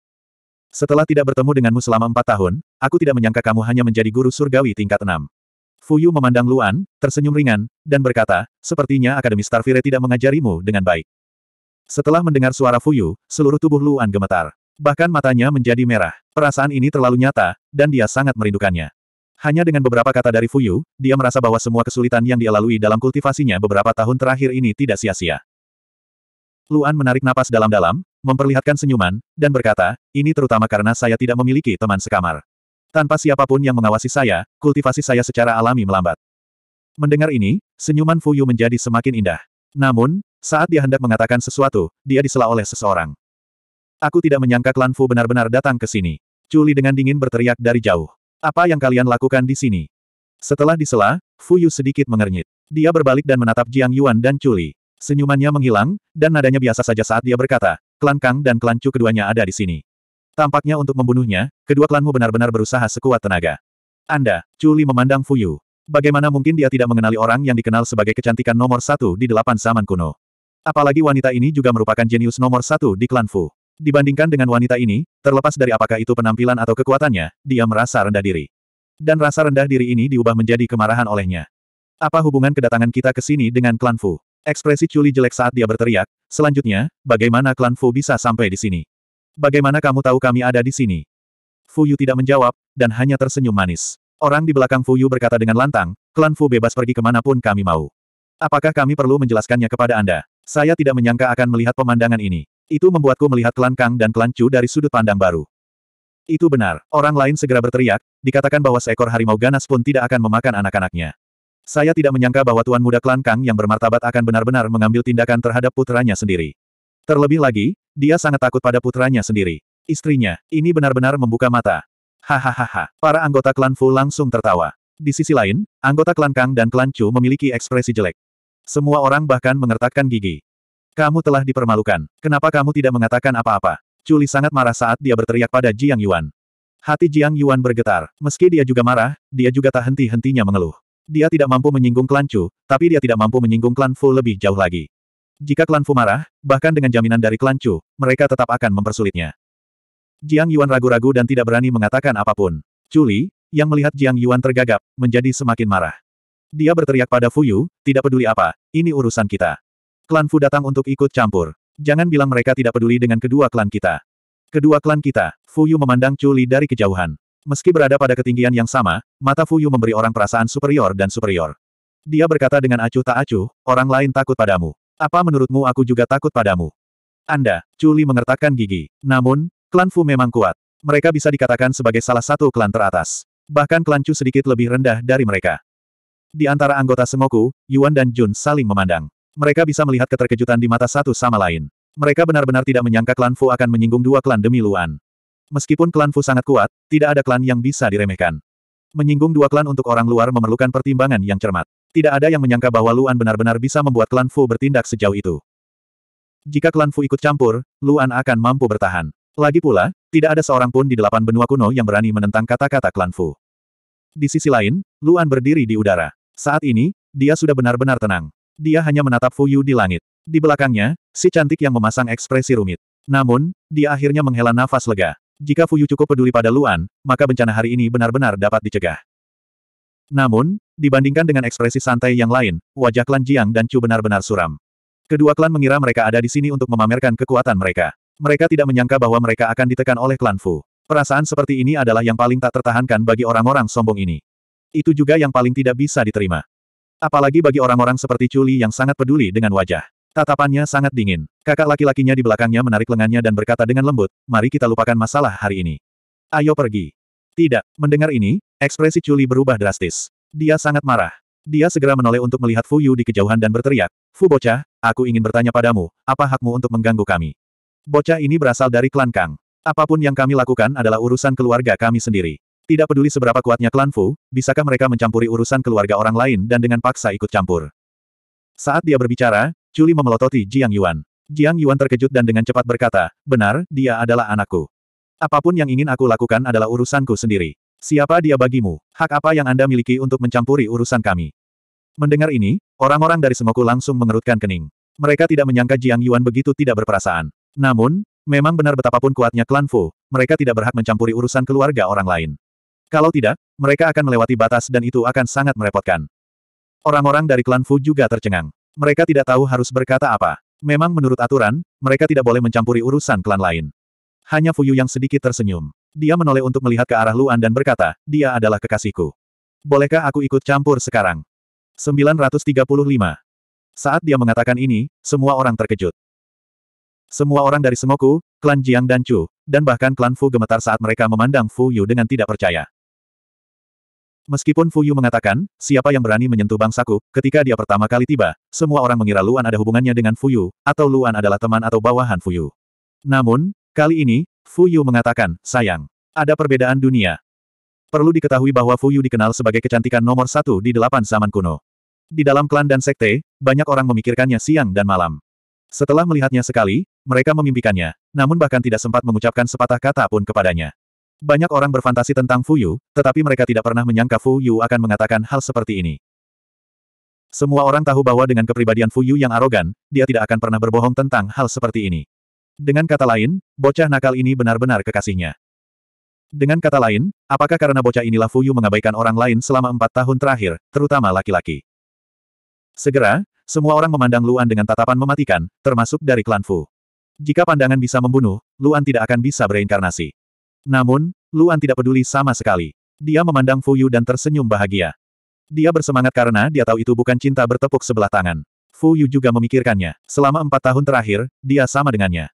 Setelah tidak bertemu denganmu selama empat tahun, aku tidak menyangka kamu hanya menjadi guru surgawi tingkat enam. Fuyu memandang Luan, tersenyum ringan, dan berkata, sepertinya Akademi Starfire tidak mengajarimu dengan baik. Setelah mendengar suara Fuyu, seluruh tubuh Luan gemetar. Bahkan matanya menjadi merah. Perasaan ini terlalu nyata, dan dia sangat merindukannya. Hanya dengan beberapa kata dari Fuyu, dia merasa bahwa semua kesulitan yang dia lalui dalam kultivasinya beberapa tahun terakhir ini tidak sia-sia. Luan menarik napas dalam-dalam, memperlihatkan senyuman, dan berkata, ini terutama karena saya tidak memiliki teman sekamar. Tanpa siapapun yang mengawasi saya, kultivasi saya secara alami melambat. Mendengar ini, senyuman Fuyu menjadi semakin indah. Namun, saat dia hendak mengatakan sesuatu, dia disela oleh seseorang. Aku tidak menyangka klan Fu benar-benar datang ke sini. Culi dengan dingin berteriak dari jauh. Apa yang kalian lakukan di sini? Setelah disela, Fu Yu sedikit mengernyit. Dia berbalik dan menatap Jiang Yuan dan Chuli. Senyumannya menghilang, dan nadanya biasa saja saat dia berkata, klan Kang dan klan Chu keduanya ada di sini. Tampaknya untuk membunuhnya, kedua klanmu benar-benar berusaha sekuat tenaga. Anda, Chuli memandang Fu Yu. Bagaimana mungkin dia tidak mengenali orang yang dikenal sebagai kecantikan nomor satu di delapan zaman kuno? Apalagi wanita ini juga merupakan jenius nomor satu di klan Fu. Dibandingkan dengan wanita ini, terlepas dari apakah itu penampilan atau kekuatannya, dia merasa rendah diri. Dan rasa rendah diri ini diubah menjadi kemarahan olehnya. Apa hubungan kedatangan kita ke sini dengan klan Fu? Ekspresi Chuli jelek saat dia berteriak, selanjutnya, bagaimana klan Fu bisa sampai di sini? Bagaimana kamu tahu kami ada di sini? Fu Yu tidak menjawab, dan hanya tersenyum manis. Orang di belakang Fu Yu berkata dengan lantang, klan Fu bebas pergi kemanapun kami mau. Apakah kami perlu menjelaskannya kepada Anda? Saya tidak menyangka akan melihat pemandangan ini. Itu membuatku melihat klan Kang dan klan Chu dari sudut pandang baru. Itu benar, orang lain segera berteriak, dikatakan bahwa seekor harimau ganas pun tidak akan memakan anak-anaknya. Saya tidak menyangka bahwa tuan muda klan Kang yang bermartabat akan benar-benar mengambil tindakan terhadap putranya sendiri. Terlebih lagi, dia sangat takut pada putranya sendiri. Istrinya, ini benar-benar membuka mata. Hahaha, para anggota klan Fu langsung tertawa. Di sisi lain, anggota klan Kang dan klan Chu memiliki ekspresi jelek. Semua orang bahkan mengertakkan gigi. Kamu telah dipermalukan. Kenapa kamu tidak mengatakan apa-apa? Culi sangat marah saat dia berteriak pada Jiang Yuan. Hati Jiang Yuan bergetar. Meski dia juga marah, dia juga tak henti-hentinya mengeluh. Dia tidak mampu menyinggung klan Chu, tapi dia tidak mampu menyinggung klan Fu lebih jauh lagi. Jika klan Fu marah, bahkan dengan jaminan dari klan Chu, mereka tetap akan mempersulitnya. Jiang Yuan ragu-ragu dan tidak berani mengatakan apapun. Culi, yang melihat Jiang Yuan tergagap, menjadi semakin marah. Dia berteriak pada Fu Yu, tidak peduli apa, ini urusan kita. Klan Fu datang untuk ikut campur. Jangan bilang mereka tidak peduli dengan kedua klan kita. Kedua klan kita, Fu Yu memandang Chuli dari kejauhan. Meski berada pada ketinggian yang sama, mata Fu Yu memberi orang perasaan superior dan superior. Dia berkata dengan acuh tak acuh, orang lain takut padamu. Apa menurutmu aku juga takut padamu? Anda, Chuli mengertakkan gigi. Namun, klan Fu memang kuat. Mereka bisa dikatakan sebagai salah satu klan teratas. Bahkan klan Chu sedikit lebih rendah dari mereka. Di antara anggota Sengoku, Yuan dan Jun saling memandang. Mereka bisa melihat keterkejutan di mata satu sama lain. Mereka benar-benar tidak menyangka klan Fu akan menyinggung dua klan demi Luan. Meskipun klan Fu sangat kuat, tidak ada klan yang bisa diremehkan. Menyinggung dua klan untuk orang luar memerlukan pertimbangan yang cermat. Tidak ada yang menyangka bahwa Luan benar-benar bisa membuat klan Fu bertindak sejauh itu. Jika klan Fu ikut campur, Luan akan mampu bertahan. Lagi pula, tidak ada seorang pun di delapan benua kuno yang berani menentang kata-kata klan Fu. Di sisi lain, Luan berdiri di udara. Saat ini, dia sudah benar-benar tenang. Dia hanya menatap Fuyu di langit. Di belakangnya, si cantik yang memasang ekspresi rumit. Namun, dia akhirnya menghela nafas lega. Jika Fuyu cukup peduli pada Luan, maka bencana hari ini benar-benar dapat dicegah. Namun, dibandingkan dengan ekspresi santai yang lain, wajah klan Jiang dan Chu benar-benar suram. Kedua klan mengira mereka ada di sini untuk memamerkan kekuatan mereka. Mereka tidak menyangka bahwa mereka akan ditekan oleh klan Fu. Perasaan seperti ini adalah yang paling tak tertahankan bagi orang-orang sombong ini. Itu juga yang paling tidak bisa diterima. Apalagi bagi orang-orang seperti Chuli yang sangat peduli dengan wajah. Tatapannya sangat dingin. Kakak laki-lakinya di belakangnya menarik lengannya dan berkata dengan lembut, mari kita lupakan masalah hari ini. Ayo pergi. Tidak, mendengar ini, ekspresi Chuli berubah drastis. Dia sangat marah. Dia segera menoleh untuk melihat Fu Yu di kejauhan dan berteriak, Fu bocah, aku ingin bertanya padamu, apa hakmu untuk mengganggu kami? Bocah ini berasal dari klan Kang. Apapun yang kami lakukan adalah urusan keluarga kami sendiri. Tidak peduli seberapa kuatnya klan Fu, bisakah mereka mencampuri urusan keluarga orang lain dan dengan paksa ikut campur. Saat dia berbicara, Chuli memelototi Jiang Yuan. Jiang Yuan terkejut dan dengan cepat berkata, benar, dia adalah anakku. Apapun yang ingin aku lakukan adalah urusanku sendiri. Siapa dia bagimu? Hak apa yang Anda miliki untuk mencampuri urusan kami? Mendengar ini, orang-orang dari Semoku langsung mengerutkan kening. Mereka tidak menyangka Jiang Yuan begitu tidak berperasaan. Namun, memang benar betapapun kuatnya klan Fu, mereka tidak berhak mencampuri urusan keluarga orang lain. Kalau tidak, mereka akan melewati batas dan itu akan sangat merepotkan. Orang-orang dari klan Fu juga tercengang. Mereka tidak tahu harus berkata apa. Memang menurut aturan, mereka tidak boleh mencampuri urusan klan lain. Hanya Fuyu yang sedikit tersenyum. Dia menoleh untuk melihat ke arah Luan dan berkata, dia adalah kekasihku. Bolehkah aku ikut campur sekarang? 935. Saat dia mengatakan ini, semua orang terkejut. Semua orang dari Semoku, klan Jiang dan Chu, dan bahkan klan Fu gemetar saat mereka memandang Fu Yu dengan tidak percaya. Meskipun Fuyu mengatakan, siapa yang berani menyentuh bangsaku, ketika dia pertama kali tiba, semua orang mengira Luan ada hubungannya dengan Fuyu, atau Luan adalah teman atau bawahan Fuyu. Namun, kali ini, Fuyu mengatakan, sayang, ada perbedaan dunia. Perlu diketahui bahwa Fuyu dikenal sebagai kecantikan nomor satu di delapan zaman kuno. Di dalam klan dan sekte, banyak orang memikirkannya siang dan malam. Setelah melihatnya sekali, mereka memimpikannya, namun bahkan tidak sempat mengucapkan sepatah kata pun kepadanya. Banyak orang berfantasi tentang Fu Yu, tetapi mereka tidak pernah menyangka Fu Yu akan mengatakan hal seperti ini. Semua orang tahu bahwa dengan kepribadian Fu Yu yang arogan, dia tidak akan pernah berbohong tentang hal seperti ini. Dengan kata lain, bocah nakal ini benar-benar kekasihnya. Dengan kata lain, apakah karena bocah inilah Fu Yu mengabaikan orang lain selama empat tahun terakhir, terutama laki-laki? Segera, semua orang memandang Luan dengan tatapan mematikan, termasuk dari klan Fu. Jika pandangan bisa membunuh, Luan tidak akan bisa bereinkarnasi. Namun, Luan tidak peduli sama sekali. Dia memandang Fu Yu dan tersenyum bahagia. Dia bersemangat karena dia tahu itu bukan cinta bertepuk sebelah tangan. Fu Yu juga memikirkannya. Selama empat tahun terakhir, dia sama dengannya.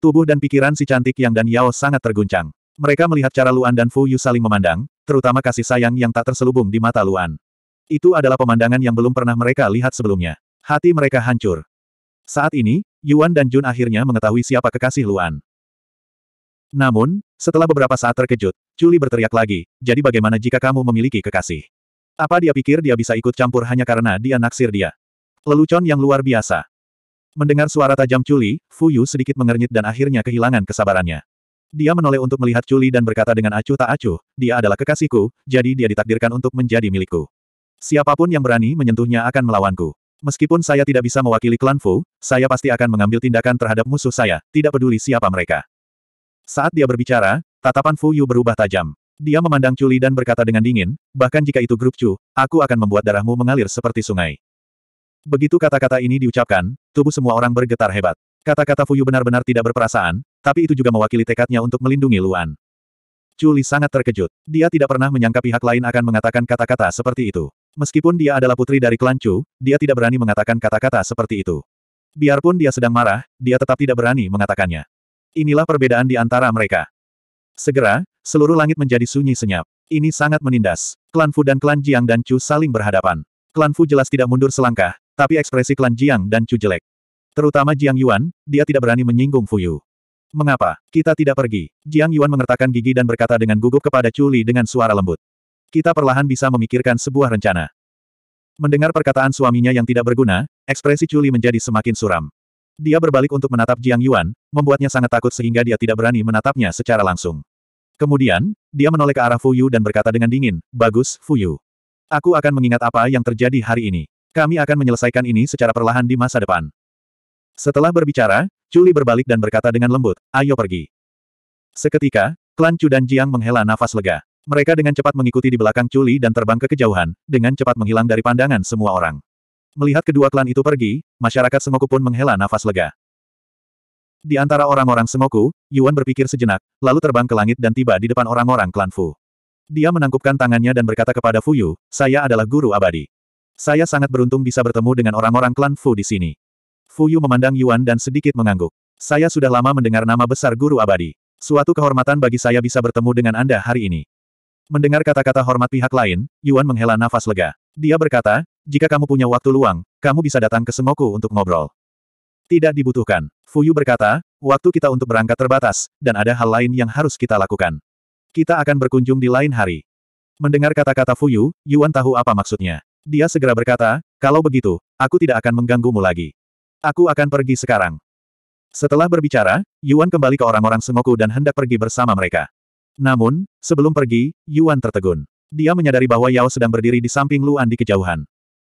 Tubuh dan pikiran si cantik Yang dan Yao sangat terguncang. Mereka melihat cara Luan dan Fu Yu saling memandang, terutama kasih sayang yang tak terselubung di mata Luan. Itu adalah pemandangan yang belum pernah mereka lihat sebelumnya. Hati mereka hancur. Saat ini, Yuan dan Jun akhirnya mengetahui siapa kekasih Luan. Namun, setelah beberapa saat terkejut, Julie berteriak lagi, jadi bagaimana jika kamu memiliki kekasih? Apa dia pikir dia bisa ikut campur hanya karena dia naksir dia? Lelucon yang luar biasa. Mendengar suara tajam Chuli, Yu sedikit mengernyit dan akhirnya kehilangan kesabarannya. Dia menoleh untuk melihat Chuli dan berkata dengan acuh tak acuh, dia adalah kekasihku, jadi dia ditakdirkan untuk menjadi milikku. Siapapun yang berani menyentuhnya akan melawanku. Meskipun saya tidak bisa mewakili klan Fu, saya pasti akan mengambil tindakan terhadap musuh saya, tidak peduli siapa mereka. Saat dia berbicara, tatapan Fu Yu berubah tajam. Dia memandang Culi dan berkata dengan dingin, bahkan jika itu grup Chu, aku akan membuat darahmu mengalir seperti sungai. Begitu kata-kata ini diucapkan, tubuh semua orang bergetar hebat. Kata-kata Fu Yu benar-benar tidak berperasaan, tapi itu juga mewakili tekadnya untuk melindungi Luan. Culi sangat terkejut. Dia tidak pernah menyangka pihak lain akan mengatakan kata-kata seperti itu. Meskipun dia adalah putri dari klan Chu, dia tidak berani mengatakan kata-kata seperti itu. Biarpun dia sedang marah, dia tetap tidak berani mengatakannya. Inilah perbedaan di antara mereka. Segera, seluruh langit menjadi sunyi senyap. Ini sangat menindas. Klan Fu dan klan Jiang dan Chu saling berhadapan. Klan Fu jelas tidak mundur selangkah, tapi ekspresi klan Jiang dan Chu jelek. Terutama Jiang Yuan, dia tidak berani menyinggung Fu Yu. Mengapa? Kita tidak pergi. Jiang Yuan mengertakkan gigi dan berkata dengan gugup kepada Chu Li dengan suara lembut. Kita perlahan bisa memikirkan sebuah rencana. Mendengar perkataan suaminya yang tidak berguna, ekspresi Chu Li menjadi semakin suram. Dia berbalik untuk menatap Jiang Yuan, membuatnya sangat takut sehingga dia tidak berani menatapnya secara langsung. Kemudian, dia menoleh ke arah Fuyu dan berkata dengan dingin, Bagus, Fuyu. Aku akan mengingat apa yang terjadi hari ini. Kami akan menyelesaikan ini secara perlahan di masa depan. Setelah berbicara, Chuli berbalik dan berkata dengan lembut, ayo pergi. Seketika, klan Chu dan Jiang menghela nafas lega. Mereka dengan cepat mengikuti di belakang Chuli dan terbang ke kejauhan, dengan cepat menghilang dari pandangan semua orang. Melihat kedua klan itu pergi, masyarakat Semoku pun menghela nafas lega. Di antara orang-orang Semoku, Yuan berpikir sejenak, lalu terbang ke langit dan tiba di depan orang-orang klan Fu. Dia menangkupkan tangannya dan berkata kepada Fu Yu, saya adalah guru abadi. Saya sangat beruntung bisa bertemu dengan orang-orang klan Fu di sini. Fu Yu memandang Yuan dan sedikit mengangguk. Saya sudah lama mendengar nama besar guru abadi. Suatu kehormatan bagi saya bisa bertemu dengan Anda hari ini. Mendengar kata-kata hormat pihak lain, Yuan menghela nafas lega. Dia berkata, jika kamu punya waktu luang, kamu bisa datang ke Semoku untuk ngobrol. Tidak dibutuhkan. Fuyu berkata, waktu kita untuk berangkat terbatas, dan ada hal lain yang harus kita lakukan. Kita akan berkunjung di lain hari. Mendengar kata-kata Fuyu, Yuan tahu apa maksudnya. Dia segera berkata, kalau begitu, aku tidak akan mengganggumu lagi. Aku akan pergi sekarang. Setelah berbicara, Yuan kembali ke orang-orang Semoku dan hendak pergi bersama mereka. Namun, sebelum pergi, Yuan tertegun. Dia menyadari bahwa Yao sedang berdiri di samping Luan di kejauhan.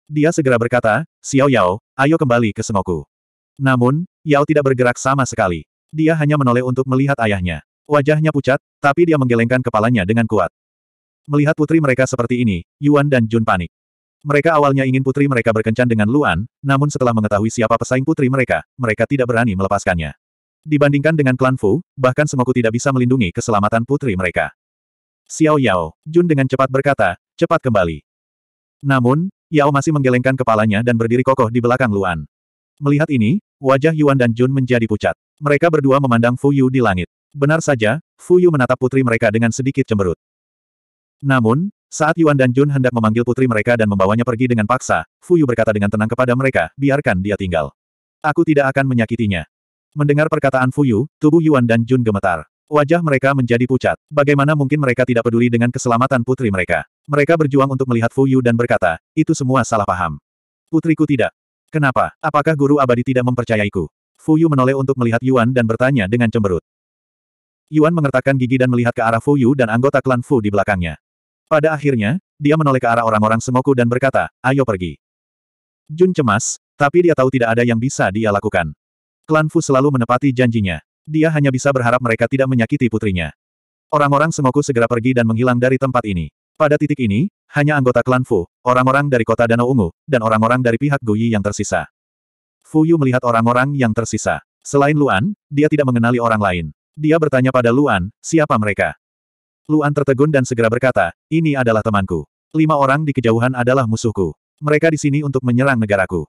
Dia segera berkata, Xiao Yao, ayo kembali ke Senoku. Namun, Yao tidak bergerak sama sekali. Dia hanya menoleh untuk melihat ayahnya. Wajahnya pucat, tapi dia menggelengkan kepalanya dengan kuat. Melihat putri mereka seperti ini, Yuan dan Jun panik. Mereka awalnya ingin putri mereka berkencan dengan Luan, namun setelah mengetahui siapa pesaing putri mereka, mereka tidak berani melepaskannya. Dibandingkan dengan klan Fu, bahkan Sengoku tidak bisa melindungi keselamatan putri mereka. Xiao Yao, Jun dengan cepat berkata, cepat kembali. Namun, Yao masih menggelengkan kepalanya dan berdiri kokoh di belakang Luan. Melihat ini, wajah Yuan dan Jun menjadi pucat. Mereka berdua memandang Fu Yu di langit. Benar saja, Fu Yu menatap putri mereka dengan sedikit cemberut. Namun, saat Yuan dan Jun hendak memanggil putri mereka dan membawanya pergi dengan paksa, Fu Yu berkata dengan tenang kepada mereka, biarkan dia tinggal. Aku tidak akan menyakitinya. Mendengar perkataan Fu Yu, tubuh Yuan dan Jun gemetar. Wajah mereka menjadi pucat. Bagaimana mungkin mereka tidak peduli dengan keselamatan putri mereka? Mereka berjuang untuk melihat Fu Yu dan berkata, itu semua salah paham. Putriku tidak. Kenapa? Apakah guru abadi tidak mempercayaiku? Fu Yu menoleh untuk melihat Yuan dan bertanya dengan cemberut. Yuan mengertakkan gigi dan melihat ke arah Fu Yu dan anggota klan Fu di belakangnya. Pada akhirnya, dia menoleh ke arah orang-orang Semoku dan berkata, ayo pergi. Jun cemas, tapi dia tahu tidak ada yang bisa dia lakukan. Klan Fu selalu menepati janjinya. Dia hanya bisa berharap mereka tidak menyakiti putrinya. Orang-orang semoku segera pergi dan menghilang dari tempat ini. Pada titik ini, hanya anggota klan Fu, orang-orang dari kota Danau Ungu, dan orang-orang dari pihak Guyi yang tersisa. Fu Yu melihat orang-orang yang tersisa. Selain Luan, dia tidak mengenali orang lain. Dia bertanya pada Luan, siapa mereka? Luan tertegun dan segera berkata, ini adalah temanku. Lima orang di kejauhan adalah musuhku. Mereka di sini untuk menyerang negaraku.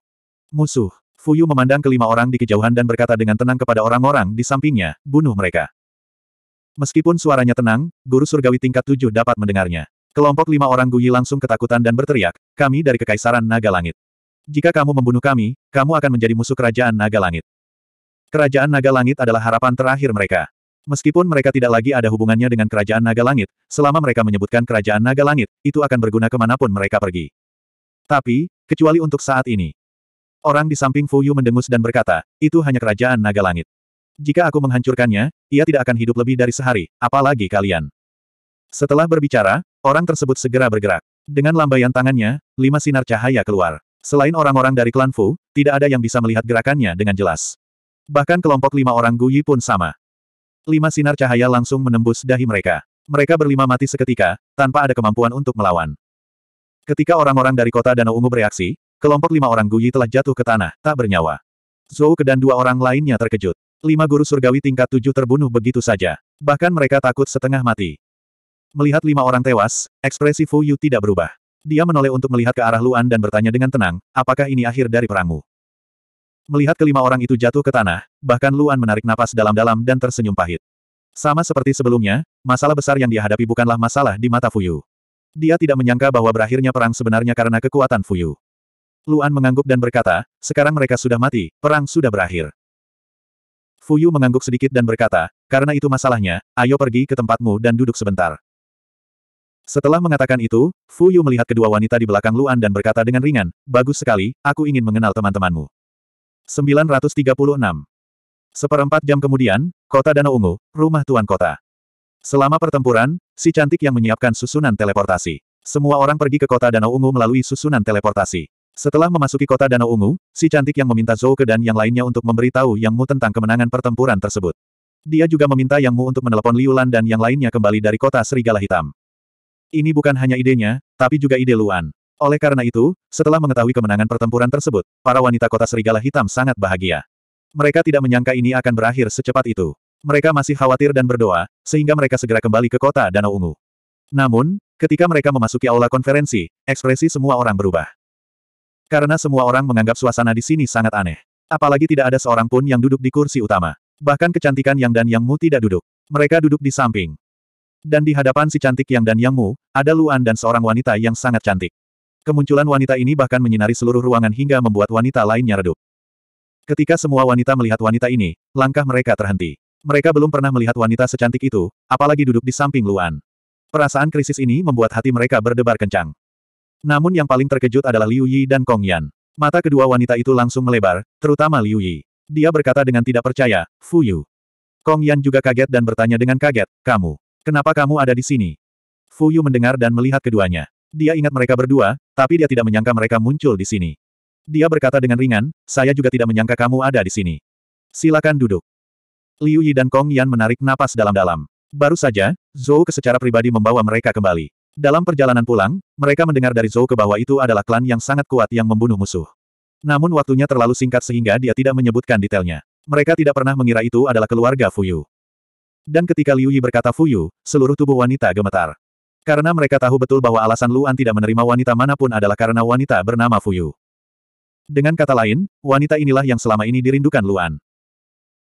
Musuh. Fuyu memandang kelima orang di kejauhan dan berkata dengan tenang kepada orang-orang di sampingnya, bunuh mereka. Meskipun suaranya tenang, guru surgawi tingkat tujuh dapat mendengarnya. Kelompok lima orang Guyi langsung ketakutan dan berteriak, kami dari Kekaisaran Naga Langit. Jika kamu membunuh kami, kamu akan menjadi musuh Kerajaan Naga Langit. Kerajaan Naga Langit adalah harapan terakhir mereka. Meskipun mereka tidak lagi ada hubungannya dengan Kerajaan Naga Langit, selama mereka menyebutkan Kerajaan Naga Langit, itu akan berguna kemanapun mereka pergi. Tapi, kecuali untuk saat ini, Orang di samping Fu Yu mendengus dan berkata, itu hanya kerajaan naga langit. Jika aku menghancurkannya, ia tidak akan hidup lebih dari sehari, apalagi kalian. Setelah berbicara, orang tersebut segera bergerak. Dengan lambaian tangannya, lima sinar cahaya keluar. Selain orang-orang dari klan Fu, tidak ada yang bisa melihat gerakannya dengan jelas. Bahkan kelompok lima orang Guyi pun sama. Lima sinar cahaya langsung menembus dahi mereka. Mereka berlima mati seketika, tanpa ada kemampuan untuk melawan. Ketika orang-orang dari kota Danau Ungu bereaksi, Kelompok lima orang Guyi telah jatuh ke tanah, tak bernyawa. Zhou dan dua orang lainnya terkejut. Lima guru surgawi tingkat tujuh terbunuh begitu saja. Bahkan mereka takut setengah mati. Melihat lima orang tewas, ekspresi Fu Yu tidak berubah. Dia menoleh untuk melihat ke arah Luan dan bertanya dengan tenang, apakah ini akhir dari perangmu? Melihat kelima orang itu jatuh ke tanah, bahkan Luan menarik napas dalam-dalam dan tersenyum pahit. Sama seperti sebelumnya, masalah besar yang dihadapi bukanlah masalah di mata Fuyu. Dia tidak menyangka bahwa berakhirnya perang sebenarnya karena kekuatan Fuyu. Luan mengangguk dan berkata, sekarang mereka sudah mati, perang sudah berakhir. Fuyu mengangguk sedikit dan berkata, karena itu masalahnya, ayo pergi ke tempatmu dan duduk sebentar. Setelah mengatakan itu, Fuyu melihat kedua wanita di belakang Luan dan berkata dengan ringan, bagus sekali, aku ingin mengenal teman-temanmu. 936. Seperempat jam kemudian, kota Danau Ungu, rumah tuan kota. Selama pertempuran, si cantik yang menyiapkan susunan teleportasi. Semua orang pergi ke kota Danau Ungu melalui susunan teleportasi. Setelah memasuki kota Danau Ungu, si cantik yang meminta Zhou ke dan yang lainnya untuk memberitahu Yang Mu tentang kemenangan pertempuran tersebut. Dia juga meminta Yang Mu untuk menelepon Liu Lan dan yang lainnya kembali dari kota Serigala Hitam. Ini bukan hanya idenya, tapi juga ide Luan. Oleh karena itu, setelah mengetahui kemenangan pertempuran tersebut, para wanita kota Serigala Hitam sangat bahagia. Mereka tidak menyangka ini akan berakhir secepat itu. Mereka masih khawatir dan berdoa, sehingga mereka segera kembali ke kota Danau Ungu. Namun, ketika mereka memasuki aula konferensi, ekspresi semua orang berubah. Karena semua orang menganggap suasana di sini sangat aneh. Apalagi tidak ada seorang pun yang duduk di kursi utama. Bahkan kecantikan Yang dan Yang Mu tidak duduk. Mereka duduk di samping. Dan di hadapan si cantik Yang dan Yang Mu, ada Luan dan seorang wanita yang sangat cantik. Kemunculan wanita ini bahkan menyinari seluruh ruangan hingga membuat wanita lainnya redup. Ketika semua wanita melihat wanita ini, langkah mereka terhenti. Mereka belum pernah melihat wanita secantik itu, apalagi duduk di samping Luan. Perasaan krisis ini membuat hati mereka berdebar kencang. Namun yang paling terkejut adalah Liu Yi dan Kong Yan. Mata kedua wanita itu langsung melebar, terutama Liu Yi. Dia berkata dengan tidak percaya, Fu Yu. Kong Yan juga kaget dan bertanya dengan kaget, kamu, kenapa kamu ada di sini? Fu Yu mendengar dan melihat keduanya. Dia ingat mereka berdua, tapi dia tidak menyangka mereka muncul di sini. Dia berkata dengan ringan, saya juga tidak menyangka kamu ada di sini. Silakan duduk. Liu Yi dan Kong Yan menarik napas dalam-dalam. Baru saja, Zhou secara pribadi membawa mereka kembali. Dalam perjalanan pulang, mereka mendengar dari Zhou ke bahwa itu adalah klan yang sangat kuat yang membunuh musuh. Namun waktunya terlalu singkat sehingga dia tidak menyebutkan detailnya. Mereka tidak pernah mengira itu adalah keluarga Fuyu. Dan ketika Liu Yi berkata Fuyu, seluruh tubuh wanita gemetar. Karena mereka tahu betul bahwa alasan Luan tidak menerima wanita manapun adalah karena wanita bernama Fuyu. Dengan kata lain, wanita inilah yang selama ini dirindukan Luan.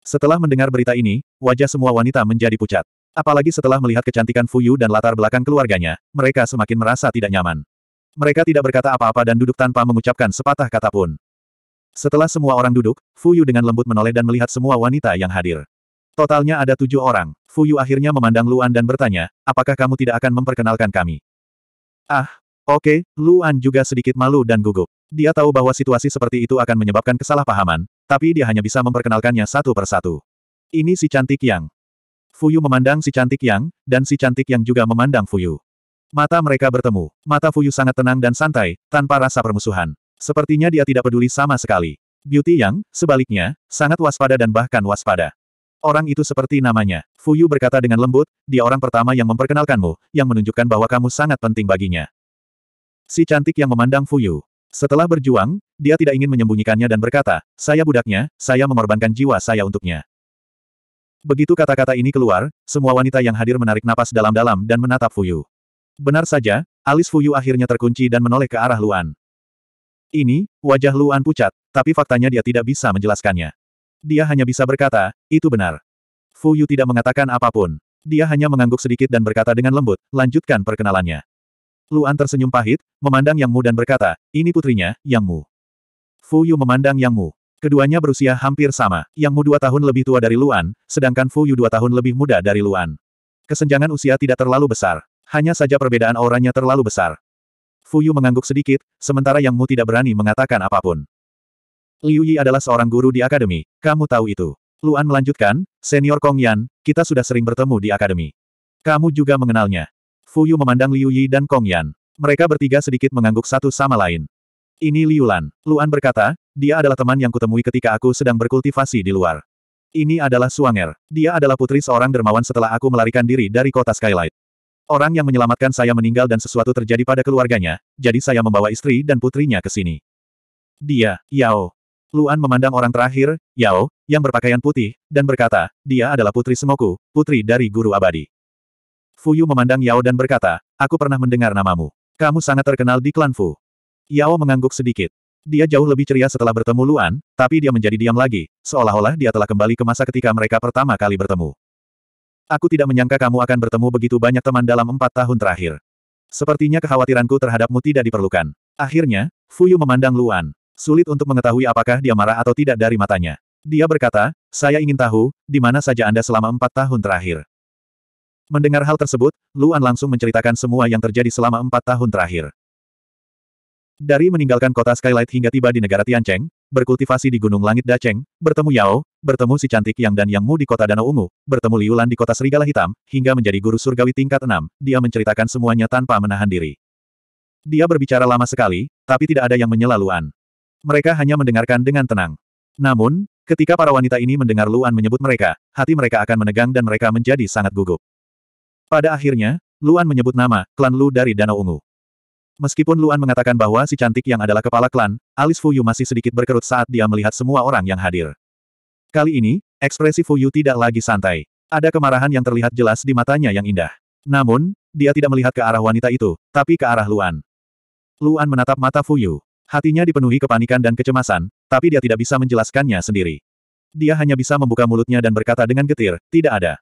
Setelah mendengar berita ini, wajah semua wanita menjadi pucat. Apalagi setelah melihat kecantikan Fuyu dan latar belakang keluarganya, mereka semakin merasa tidak nyaman. Mereka tidak berkata apa-apa dan duduk tanpa mengucapkan sepatah kata pun. Setelah semua orang duduk, Fuyu dengan lembut menoleh dan melihat semua wanita yang hadir. Totalnya ada tujuh orang. Fuyu akhirnya memandang Luan dan bertanya, apakah kamu tidak akan memperkenalkan kami? Ah, oke, okay, Luan juga sedikit malu dan gugup. Dia tahu bahwa situasi seperti itu akan menyebabkan kesalahpahaman, tapi dia hanya bisa memperkenalkannya satu persatu. Ini si cantik yang Fuyu memandang si cantik yang, dan si cantik yang juga memandang Fuyu. Mata mereka bertemu. Mata Fuyu sangat tenang dan santai, tanpa rasa permusuhan. Sepertinya dia tidak peduli sama sekali. Beauty Yang, sebaliknya, sangat waspada dan bahkan waspada. Orang itu seperti namanya. Fuyu berkata dengan lembut, dia orang pertama yang memperkenalkanmu, yang menunjukkan bahwa kamu sangat penting baginya. Si cantik yang memandang Fuyu. Setelah berjuang, dia tidak ingin menyembunyikannya dan berkata, saya budaknya, saya mengorbankan jiwa saya untuknya. Begitu kata-kata ini keluar, semua wanita yang hadir menarik napas dalam-dalam dan menatap Fuyu. Benar saja, alis Fuyu akhirnya terkunci dan menoleh ke arah Luan. Ini, wajah Luan pucat, tapi faktanya dia tidak bisa menjelaskannya. Dia hanya bisa berkata, itu benar. Fuyu tidak mengatakan apapun. Dia hanya mengangguk sedikit dan berkata dengan lembut, lanjutkan perkenalannya. Luan tersenyum pahit, memandang Yang Mu dan berkata, ini putrinya, Yang Mu. Fuyu memandang Yang Mu. Keduanya berusia hampir sama, Yang Mu dua tahun lebih tua dari Luan, sedangkan Fu Yu dua tahun lebih muda dari Luan. Kesenjangan usia tidak terlalu besar, hanya saja perbedaan auranya terlalu besar. Fu Yu mengangguk sedikit, sementara Yang Mu tidak berani mengatakan apapun. Liu Yi adalah seorang guru di akademi, kamu tahu itu. Luan melanjutkan, Senior Kong Yan, kita sudah sering bertemu di akademi. Kamu juga mengenalnya. Fu Yu memandang Liu Yi dan Kong Yan. Mereka bertiga sedikit mengangguk satu sama lain. Ini Liulan. Luan berkata, dia adalah teman yang kutemui ketika aku sedang berkultivasi di luar. Ini adalah Suanger. Dia adalah putri seorang dermawan setelah aku melarikan diri dari kota Skylight. Orang yang menyelamatkan saya meninggal dan sesuatu terjadi pada keluarganya, jadi saya membawa istri dan putrinya ke sini. Dia, Yao. Luan memandang orang terakhir, Yao, yang berpakaian putih, dan berkata, dia adalah putri Semoku, putri dari guru abadi. Fuyu memandang Yao dan berkata, aku pernah mendengar namamu. Kamu sangat terkenal di klan Fu. Yao mengangguk sedikit. Dia jauh lebih ceria setelah bertemu Luan, tapi dia menjadi diam lagi, seolah-olah dia telah kembali ke masa ketika mereka pertama kali bertemu. Aku tidak menyangka kamu akan bertemu begitu banyak teman dalam empat tahun terakhir. Sepertinya kekhawatiranku terhadapmu tidak diperlukan. Akhirnya, Fuyu memandang Luan. Sulit untuk mengetahui apakah dia marah atau tidak dari matanya. Dia berkata, saya ingin tahu, di mana saja Anda selama empat tahun terakhir. Mendengar hal tersebut, Luan langsung menceritakan semua yang terjadi selama empat tahun terakhir. Dari meninggalkan kota Skylight hingga tiba di negara Tiancheng, berkultivasi di Gunung Langit Dacheng, bertemu Yao, bertemu si cantik Yang dan Yang Mu di kota Danau Ungu, bertemu Liulan di kota Serigala Hitam, hingga menjadi guru surgawi tingkat 6, dia menceritakan semuanya tanpa menahan diri. Dia berbicara lama sekali, tapi tidak ada yang menyela Luan. Mereka hanya mendengarkan dengan tenang. Namun, ketika para wanita ini mendengar Luan menyebut mereka, hati mereka akan menegang dan mereka menjadi sangat gugup. Pada akhirnya, Luan menyebut nama, klan Lu dari Danau Ungu. Meskipun Luan mengatakan bahwa si cantik yang adalah kepala klan, alis Fuyu masih sedikit berkerut saat dia melihat semua orang yang hadir. Kali ini, ekspresi Fuyu tidak lagi santai. Ada kemarahan yang terlihat jelas di matanya yang indah. Namun, dia tidak melihat ke arah wanita itu, tapi ke arah Luan. Luan menatap mata Fuyu. Hatinya dipenuhi kepanikan dan kecemasan, tapi dia tidak bisa menjelaskannya sendiri. Dia hanya bisa membuka mulutnya dan berkata dengan getir, tidak ada.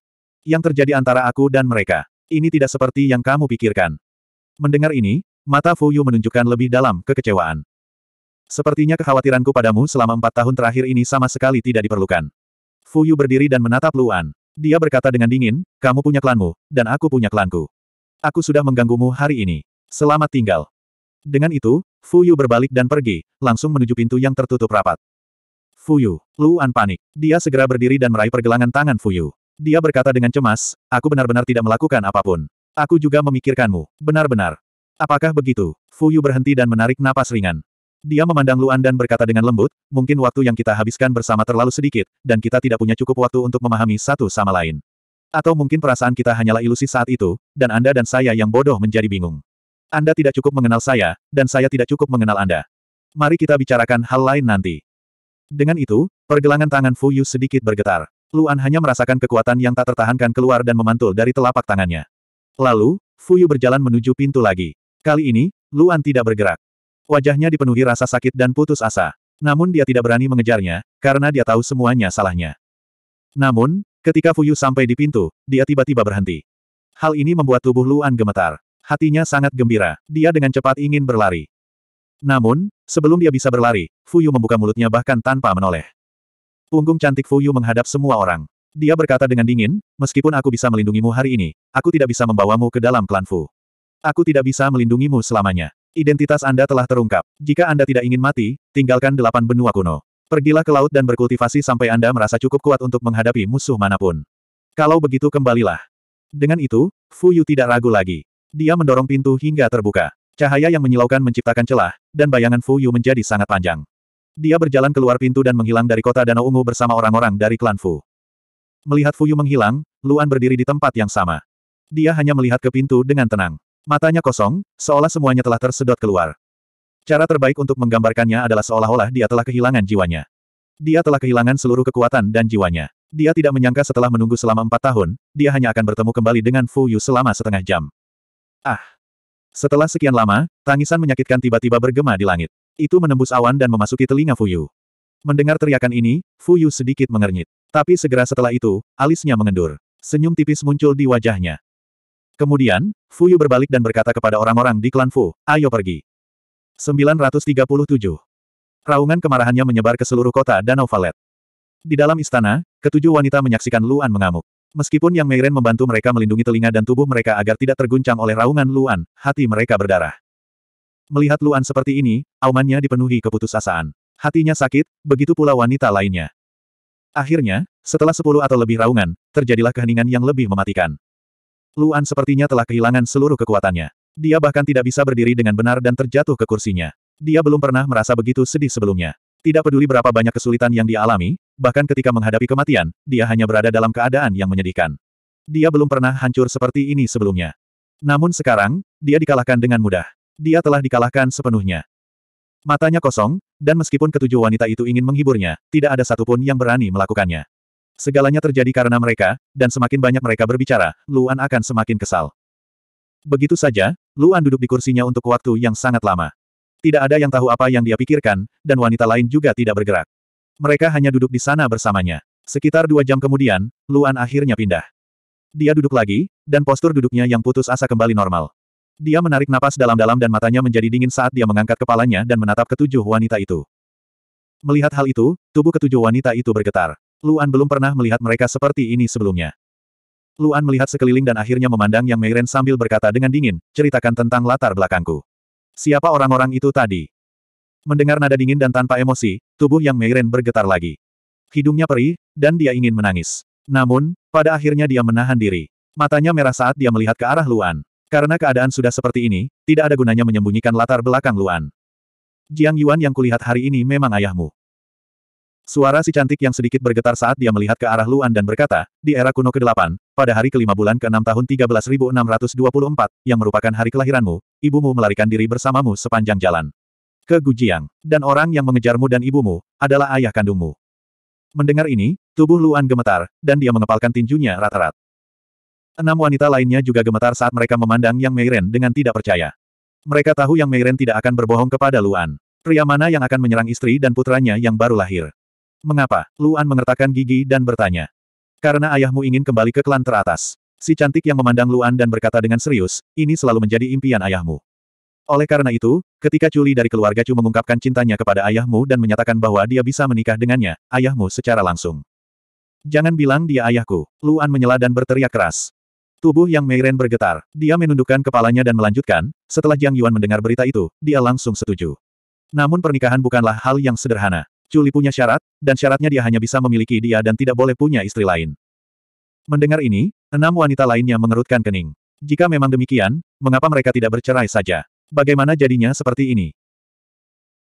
Yang terjadi antara aku dan mereka. Ini tidak seperti yang kamu pikirkan. Mendengar ini, Mata Fu Yu menunjukkan lebih dalam kekecewaan. Sepertinya kekhawatiranku padamu selama empat tahun terakhir ini sama sekali tidak diperlukan. Fu Yu berdiri dan menatap Luan. Dia berkata dengan dingin, kamu punya klanmu, dan aku punya klanku. Aku sudah mengganggumu hari ini. Selamat tinggal. Dengan itu, Fu Yu berbalik dan pergi, langsung menuju pintu yang tertutup rapat. Fu Yu, Luan panik. Dia segera berdiri dan meraih pergelangan tangan Fu Yu. Dia berkata dengan cemas, aku benar-benar tidak melakukan apapun. Aku juga memikirkanmu, benar-benar. Apakah begitu? Fu Yu berhenti dan menarik napas ringan. Dia memandang Luan dan berkata dengan lembut, mungkin waktu yang kita habiskan bersama terlalu sedikit, dan kita tidak punya cukup waktu untuk memahami satu sama lain. Atau mungkin perasaan kita hanyalah ilusi saat itu, dan Anda dan saya yang bodoh menjadi bingung. Anda tidak cukup mengenal saya, dan saya tidak cukup mengenal Anda. Mari kita bicarakan hal lain nanti. Dengan itu, pergelangan tangan Fu Yu sedikit bergetar. Luan hanya merasakan kekuatan yang tak tertahankan keluar dan memantul dari telapak tangannya. Lalu, Fu Yu berjalan menuju pintu lagi. Kali ini, Luan tidak bergerak. Wajahnya dipenuhi rasa sakit dan putus asa. Namun dia tidak berani mengejarnya, karena dia tahu semuanya salahnya. Namun, ketika Fuyu sampai di pintu, dia tiba-tiba berhenti. Hal ini membuat tubuh Luan gemetar. Hatinya sangat gembira, dia dengan cepat ingin berlari. Namun, sebelum dia bisa berlari, Fuyu membuka mulutnya bahkan tanpa menoleh. Punggung cantik Fuyu menghadap semua orang. Dia berkata dengan dingin, meskipun aku bisa melindungimu hari ini, aku tidak bisa membawamu ke dalam klan Fu. Aku tidak bisa melindungimu selamanya. Identitas Anda telah terungkap. Jika Anda tidak ingin mati, tinggalkan delapan benua kuno. Pergilah ke laut dan berkultivasi sampai Anda merasa cukup kuat untuk menghadapi musuh manapun. Kalau begitu kembalilah. Dengan itu, Fu Yu tidak ragu lagi. Dia mendorong pintu hingga terbuka. Cahaya yang menyilaukan menciptakan celah, dan bayangan Fu Yu menjadi sangat panjang. Dia berjalan keluar pintu dan menghilang dari kota Danau Ungu bersama orang-orang dari klan Fu. Melihat Fu Yu menghilang, Luan berdiri di tempat yang sama. Dia hanya melihat ke pintu dengan tenang. Matanya kosong, seolah semuanya telah tersedot keluar. Cara terbaik untuk menggambarkannya adalah seolah-olah dia telah kehilangan jiwanya. Dia telah kehilangan seluruh kekuatan dan jiwanya. Dia tidak menyangka setelah menunggu selama empat tahun, dia hanya akan bertemu kembali dengan Fu Yu selama setengah jam. Ah! Setelah sekian lama, tangisan menyakitkan tiba-tiba bergema di langit. Itu menembus awan dan memasuki telinga Fu Yu. Mendengar teriakan ini, Fu Yu sedikit mengernyit. Tapi segera setelah itu, alisnya mengendur. Senyum tipis muncul di wajahnya. Kemudian, Fu Yu berbalik dan berkata kepada orang-orang di klan Fu, ayo pergi. 937. Raungan kemarahannya menyebar ke seluruh kota Danau Valet. Di dalam istana, ketujuh wanita menyaksikan Luan mengamuk. Meskipun Yang Meiren membantu mereka melindungi telinga dan tubuh mereka agar tidak terguncang oleh raungan Luan, hati mereka berdarah. Melihat Luan seperti ini, aumannya dipenuhi keputusasaan. Hatinya sakit, begitu pula wanita lainnya. Akhirnya, setelah sepuluh atau lebih raungan, terjadilah keheningan yang lebih mematikan. Luan sepertinya telah kehilangan seluruh kekuatannya. Dia bahkan tidak bisa berdiri dengan benar dan terjatuh ke kursinya. Dia belum pernah merasa begitu sedih sebelumnya. Tidak peduli berapa banyak kesulitan yang dia alami, bahkan ketika menghadapi kematian, dia hanya berada dalam keadaan yang menyedihkan. Dia belum pernah hancur seperti ini sebelumnya. Namun sekarang, dia dikalahkan dengan mudah. Dia telah dikalahkan sepenuhnya. Matanya kosong, dan meskipun ketujuh wanita itu ingin menghiburnya, tidak ada satupun yang berani melakukannya. Segalanya terjadi karena mereka, dan semakin banyak mereka berbicara, Luan akan semakin kesal. Begitu saja, Luan duduk di kursinya untuk waktu yang sangat lama. Tidak ada yang tahu apa yang dia pikirkan, dan wanita lain juga tidak bergerak. Mereka hanya duduk di sana bersamanya. Sekitar dua jam kemudian, Luan akhirnya pindah. Dia duduk lagi, dan postur duduknya yang putus asa kembali normal. Dia menarik napas dalam-dalam dan matanya menjadi dingin saat dia mengangkat kepalanya dan menatap ketujuh wanita itu. Melihat hal itu, tubuh ketujuh wanita itu bergetar. Luan belum pernah melihat mereka seperti ini sebelumnya. Luan melihat sekeliling dan akhirnya memandang Yang Meiren sambil berkata dengan dingin, ceritakan tentang latar belakangku. Siapa orang-orang itu tadi? Mendengar nada dingin dan tanpa emosi, tubuh Yang Meiren bergetar lagi. Hidungnya perih, dan dia ingin menangis. Namun, pada akhirnya dia menahan diri. Matanya merah saat dia melihat ke arah Luan. Karena keadaan sudah seperti ini, tidak ada gunanya menyembunyikan latar belakang Luan. Jiang Yuan yang kulihat hari ini memang ayahmu. Suara si cantik yang sedikit bergetar saat dia melihat ke arah Luan dan berkata, di era kuno ke-8, pada hari kelima bulan ke-6 tahun 13624, yang merupakan hari kelahiranmu, ibumu melarikan diri bersamamu sepanjang jalan. Ke Gujiang. Dan orang yang mengejarmu dan ibumu, adalah ayah kandungmu. Mendengar ini, tubuh Luan gemetar, dan dia mengepalkan tinjunya rata-rat. Enam wanita lainnya juga gemetar saat mereka memandang Yang Meiren dengan tidak percaya. Mereka tahu Yang Meiren tidak akan berbohong kepada Luan. Pria mana yang akan menyerang istri dan putranya yang baru lahir? Mengapa? Luan mengertakkan gigi dan bertanya. Karena ayahmu ingin kembali ke klan teratas. Si cantik yang memandang Luan dan berkata dengan serius, ini selalu menjadi impian ayahmu. Oleh karena itu, ketika Culi dari keluarga Chu mengungkapkan cintanya kepada ayahmu dan menyatakan bahwa dia bisa menikah dengannya, ayahmu secara langsung. Jangan bilang dia ayahku. Luan menyela dan berteriak keras. Tubuh yang Meiren bergetar. Dia menundukkan kepalanya dan melanjutkan, setelah Jiang Yuan mendengar berita itu, dia langsung setuju. Namun pernikahan bukanlah hal yang sederhana. Culi punya syarat, dan syaratnya dia hanya bisa memiliki dia dan tidak boleh punya istri lain. Mendengar ini, enam wanita lainnya mengerutkan kening. Jika memang demikian, mengapa mereka tidak bercerai saja? Bagaimana jadinya seperti ini?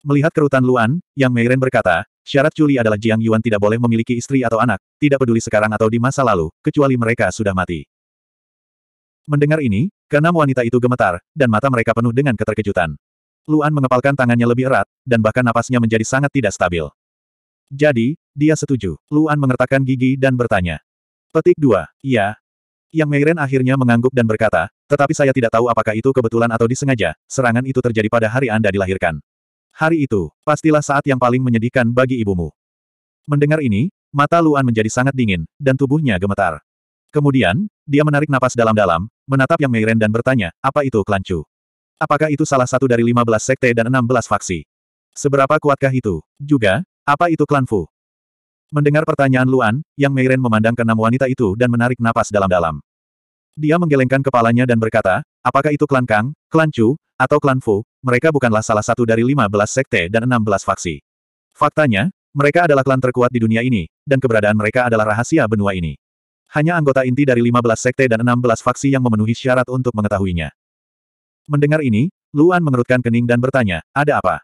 Melihat kerutan Luan, Yang Meiren berkata, syarat Culi adalah Jiang Yuan tidak boleh memiliki istri atau anak, tidak peduli sekarang atau di masa lalu, kecuali mereka sudah mati. Mendengar ini, keenam wanita itu gemetar, dan mata mereka penuh dengan keterkejutan. Luan mengepalkan tangannya lebih erat, dan bahkan napasnya menjadi sangat tidak stabil. Jadi, dia setuju. Luan mengertakkan gigi dan bertanya. Petik dua, iya. Yang Meiren akhirnya mengangguk dan berkata, tetapi saya tidak tahu apakah itu kebetulan atau disengaja, serangan itu terjadi pada hari Anda dilahirkan. Hari itu, pastilah saat yang paling menyedihkan bagi ibumu. Mendengar ini, mata Luan menjadi sangat dingin, dan tubuhnya gemetar. Kemudian, dia menarik napas dalam-dalam, menatap Yang Meiren dan bertanya, apa itu kelancu? Apakah itu salah satu dari 15 sekte dan 16 faksi? Seberapa kuatkah itu? Juga, apa itu klan Fu? Mendengar pertanyaan Luan, Yang Meiren memandang keenam wanita itu dan menarik napas dalam-dalam. Dia menggelengkan kepalanya dan berkata, apakah itu klan Kang, klan Chu, atau klan Fu, mereka bukanlah salah satu dari 15 sekte dan 16 faksi. Faktanya, mereka adalah klan terkuat di dunia ini, dan keberadaan mereka adalah rahasia benua ini. Hanya anggota inti dari 15 sekte dan 16 faksi yang memenuhi syarat untuk mengetahuinya. Mendengar ini, Luan mengerutkan kening dan bertanya, ada apa?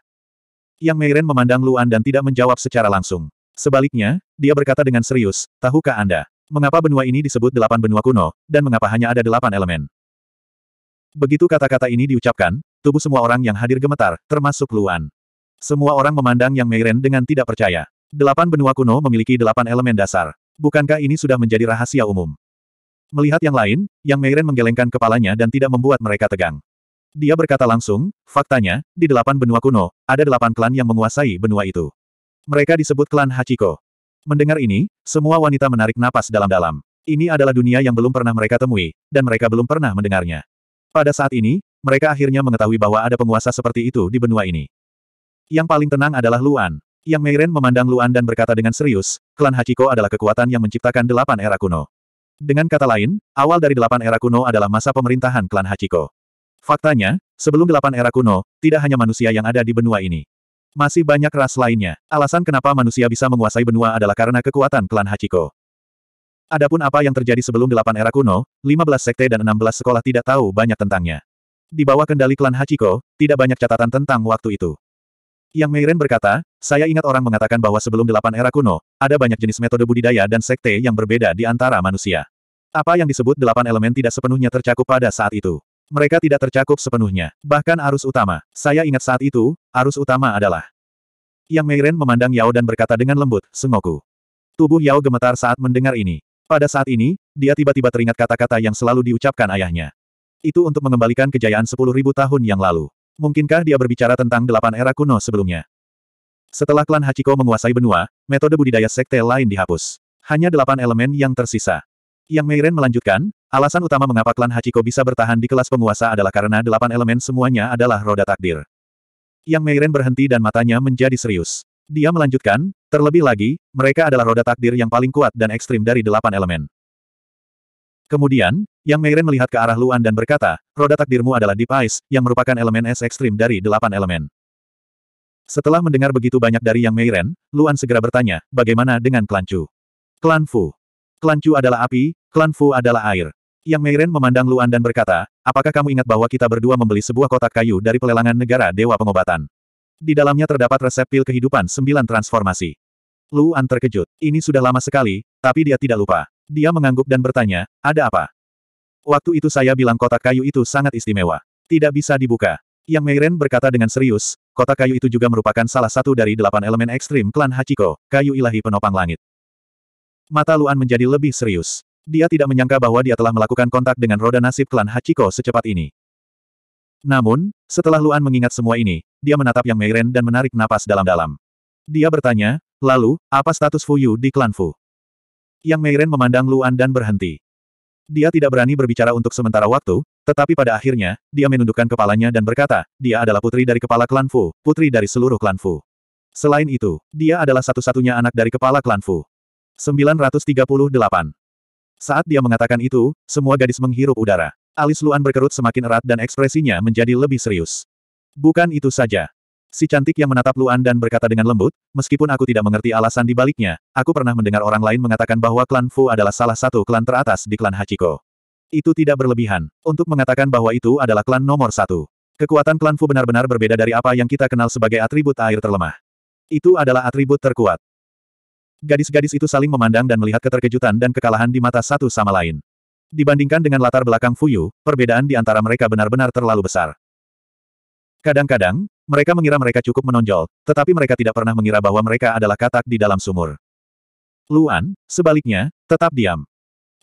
Yang Meiren memandang Luan dan tidak menjawab secara langsung. Sebaliknya, dia berkata dengan serius, tahukah Anda, mengapa benua ini disebut delapan benua kuno, dan mengapa hanya ada delapan elemen? Begitu kata-kata ini diucapkan, tubuh semua orang yang hadir gemetar, termasuk Luan. Semua orang memandang Yang Meiren dengan tidak percaya. Delapan benua kuno memiliki delapan elemen dasar. Bukankah ini sudah menjadi rahasia umum? Melihat yang lain, Yang Meiren menggelengkan kepalanya dan tidak membuat mereka tegang. Dia berkata langsung, faktanya, di delapan benua kuno, ada delapan klan yang menguasai benua itu. Mereka disebut klan Hachiko. Mendengar ini, semua wanita menarik napas dalam-dalam. Ini adalah dunia yang belum pernah mereka temui, dan mereka belum pernah mendengarnya. Pada saat ini, mereka akhirnya mengetahui bahwa ada penguasa seperti itu di benua ini. Yang paling tenang adalah Luan. Yang Meiren memandang Luan dan berkata dengan serius, klan Hachiko adalah kekuatan yang menciptakan delapan era kuno. Dengan kata lain, awal dari delapan era kuno adalah masa pemerintahan klan Hachiko. Faktanya, sebelum delapan era kuno, tidak hanya manusia yang ada di benua ini. Masih banyak ras lainnya. Alasan kenapa manusia bisa menguasai benua adalah karena kekuatan klan Hachiko. Adapun apa yang terjadi sebelum delapan era kuno, 15 sekte dan 16 sekolah tidak tahu banyak tentangnya. Di bawah kendali klan Hachiko, tidak banyak catatan tentang waktu itu. Yang Meiren berkata, saya ingat orang mengatakan bahwa sebelum delapan era kuno, ada banyak jenis metode budidaya dan sekte yang berbeda di antara manusia. Apa yang disebut delapan elemen tidak sepenuhnya tercakup pada saat itu mereka tidak tercakup sepenuhnya. Bahkan arus utama. Saya ingat saat itu, arus utama adalah. Yang Meiren memandang Yao dan berkata dengan lembut, Sengoku. Tubuh Yao gemetar saat mendengar ini. Pada saat ini, dia tiba-tiba teringat kata-kata yang selalu diucapkan ayahnya. Itu untuk mengembalikan kejayaan sepuluh ribu tahun yang lalu. Mungkinkah dia berbicara tentang delapan era kuno sebelumnya? Setelah klan Hachiko menguasai benua, metode budidaya sekte lain dihapus. Hanya delapan elemen yang tersisa. Yang Meiren melanjutkan, Alasan utama mengapa klan Hachiko bisa bertahan di kelas penguasa adalah karena delapan elemen semuanya adalah roda takdir. Yang Meiren berhenti dan matanya menjadi serius. Dia melanjutkan, terlebih lagi, mereka adalah roda takdir yang paling kuat dan ekstrim dari delapan elemen. Kemudian, Yang Meiren melihat ke arah Luan dan berkata, roda takdirmu adalah Deep Ice, yang merupakan elemen es ekstrim dari delapan elemen. Setelah mendengar begitu banyak dari Yang Meiren, Luan segera bertanya, bagaimana dengan klan Chu? Klan Fu. Klan Chu adalah api, klan Fu adalah air. Yang Meiren memandang Luan dan berkata, apakah kamu ingat bahwa kita berdua membeli sebuah kotak kayu dari pelelangan negara Dewa Pengobatan? Di dalamnya terdapat resep pil kehidupan sembilan transformasi. Luan terkejut. Ini sudah lama sekali, tapi dia tidak lupa. Dia mengangguk dan bertanya, ada apa? Waktu itu saya bilang kotak kayu itu sangat istimewa. Tidak bisa dibuka. Yang Meiren berkata dengan serius, kotak kayu itu juga merupakan salah satu dari delapan elemen ekstrim klan Hachiko, kayu ilahi penopang langit. Mata Luan menjadi lebih serius. Dia tidak menyangka bahwa dia telah melakukan kontak dengan roda nasib klan Hachiko secepat ini. Namun, setelah Luan mengingat semua ini, dia menatap Yang Meiren dan menarik napas dalam-dalam. Dia bertanya, lalu, apa status Fuyu di klan Fu? Yang Meiren memandang Luan dan berhenti. Dia tidak berani berbicara untuk sementara waktu, tetapi pada akhirnya, dia menundukkan kepalanya dan berkata, dia adalah putri dari kepala klan Fu, putri dari seluruh klan Fu. Selain itu, dia adalah satu-satunya anak dari kepala klan Fu. 938 saat dia mengatakan itu, semua gadis menghirup udara. Alis Luan berkerut semakin erat dan ekspresinya menjadi lebih serius. Bukan itu saja. Si cantik yang menatap Luan dan berkata dengan lembut, meskipun aku tidak mengerti alasan di baliknya, aku pernah mendengar orang lain mengatakan bahwa klan Fu adalah salah satu klan teratas di klan Hachiko. Itu tidak berlebihan, untuk mengatakan bahwa itu adalah klan nomor satu. Kekuatan klan Fu benar-benar berbeda dari apa yang kita kenal sebagai atribut air terlemah. Itu adalah atribut terkuat. Gadis-gadis itu saling memandang dan melihat keterkejutan dan kekalahan di mata satu sama lain. Dibandingkan dengan latar belakang Fuyu, perbedaan di antara mereka benar-benar terlalu besar. Kadang-kadang, mereka mengira mereka cukup menonjol, tetapi mereka tidak pernah mengira bahwa mereka adalah katak di dalam sumur. Luan, sebaliknya, tetap diam.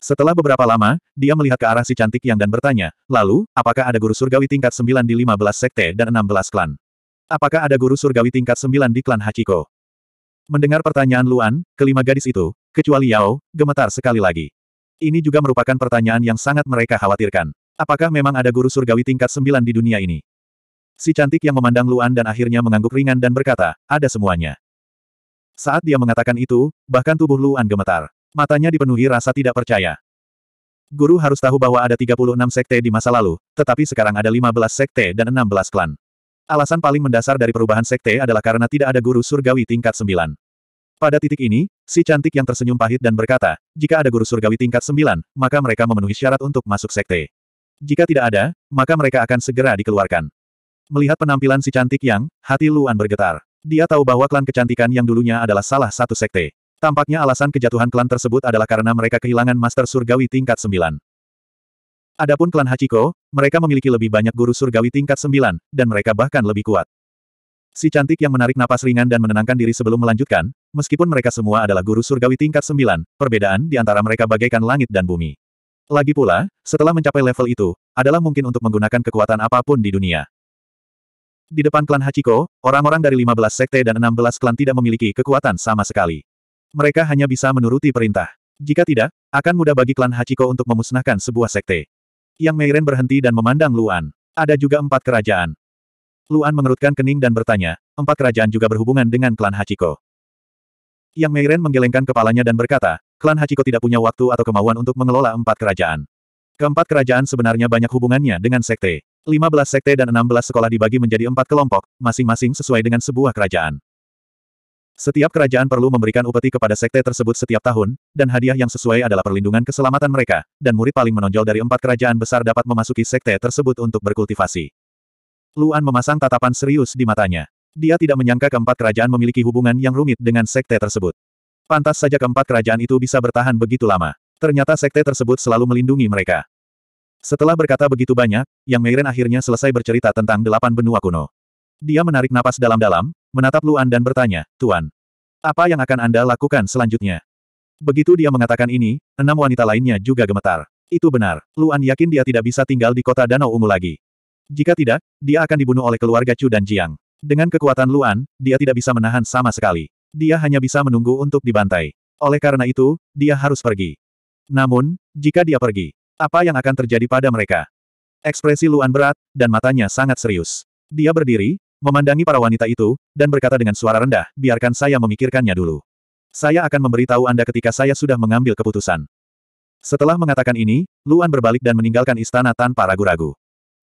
Setelah beberapa lama, dia melihat ke arah si cantik yang dan bertanya, lalu, apakah ada guru surgawi tingkat 9 di 15 sekte dan 16 klan? Apakah ada guru surgawi tingkat 9 di klan Hachiko? Mendengar pertanyaan Luan, kelima gadis itu, kecuali Yao, gemetar sekali lagi. Ini juga merupakan pertanyaan yang sangat mereka khawatirkan. Apakah memang ada guru surgawi tingkat sembilan di dunia ini? Si cantik yang memandang Luan dan akhirnya mengangguk ringan dan berkata, ada semuanya. Saat dia mengatakan itu, bahkan tubuh Luan gemetar. Matanya dipenuhi rasa tidak percaya. Guru harus tahu bahwa ada 36 sekte di masa lalu, tetapi sekarang ada 15 sekte dan 16 klan. Alasan paling mendasar dari perubahan sekte adalah karena tidak ada guru surgawi tingkat sembilan. Pada titik ini, si cantik yang tersenyum pahit dan berkata, jika ada guru surgawi tingkat sembilan, maka mereka memenuhi syarat untuk masuk sekte. Jika tidak ada, maka mereka akan segera dikeluarkan. Melihat penampilan si cantik yang, hati Luan bergetar. Dia tahu bahwa klan kecantikan yang dulunya adalah salah satu sekte. Tampaknya alasan kejatuhan klan tersebut adalah karena mereka kehilangan master surgawi tingkat sembilan. Adapun klan Hachiko, mereka memiliki lebih banyak guru surgawi tingkat sembilan, dan mereka bahkan lebih kuat. Si cantik yang menarik napas ringan dan menenangkan diri sebelum melanjutkan, meskipun mereka semua adalah guru surgawi tingkat sembilan, perbedaan di antara mereka bagaikan langit dan bumi. Lagi pula, setelah mencapai level itu, adalah mungkin untuk menggunakan kekuatan apapun di dunia. Di depan klan Hachiko, orang-orang dari 15 sekte dan 16 klan tidak memiliki kekuatan sama sekali. Mereka hanya bisa menuruti perintah. Jika tidak, akan mudah bagi klan Hachiko untuk memusnahkan sebuah sekte. Yang Meiren berhenti dan memandang Luan. Ada juga empat kerajaan. Luan mengerutkan kening dan bertanya, empat kerajaan juga berhubungan dengan klan Hachiko. Yang Meiren menggelengkan kepalanya dan berkata, klan Hachiko tidak punya waktu atau kemauan untuk mengelola empat kerajaan. Keempat kerajaan sebenarnya banyak hubungannya dengan sekte. 15 sekte dan 16 sekolah dibagi menjadi empat kelompok, masing-masing sesuai dengan sebuah kerajaan. Setiap kerajaan perlu memberikan upeti kepada sekte tersebut setiap tahun, dan hadiah yang sesuai adalah perlindungan keselamatan mereka, dan murid paling menonjol dari empat kerajaan besar dapat memasuki sekte tersebut untuk berkultivasi. Luan memasang tatapan serius di matanya. Dia tidak menyangka keempat kerajaan memiliki hubungan yang rumit dengan sekte tersebut. Pantas saja keempat kerajaan itu bisa bertahan begitu lama. Ternyata sekte tersebut selalu melindungi mereka. Setelah berkata begitu banyak, Yang Meiren akhirnya selesai bercerita tentang delapan benua kuno. Dia menarik napas dalam-dalam, menatap Luan dan bertanya, Tuan, apa yang akan Anda lakukan selanjutnya? Begitu dia mengatakan ini, enam wanita lainnya juga gemetar. Itu benar, Luan yakin dia tidak bisa tinggal di kota Danau Ungu lagi. Jika tidak, dia akan dibunuh oleh keluarga Chu dan Jiang. Dengan kekuatan Luan, dia tidak bisa menahan sama sekali. Dia hanya bisa menunggu untuk dibantai. Oleh karena itu, dia harus pergi. Namun, jika dia pergi, apa yang akan terjadi pada mereka? Ekspresi Luan berat, dan matanya sangat serius. Dia berdiri, memandangi para wanita itu, dan berkata dengan suara rendah, biarkan saya memikirkannya dulu. Saya akan memberitahu Anda ketika saya sudah mengambil keputusan. Setelah mengatakan ini, Luan berbalik dan meninggalkan istana tanpa ragu-ragu.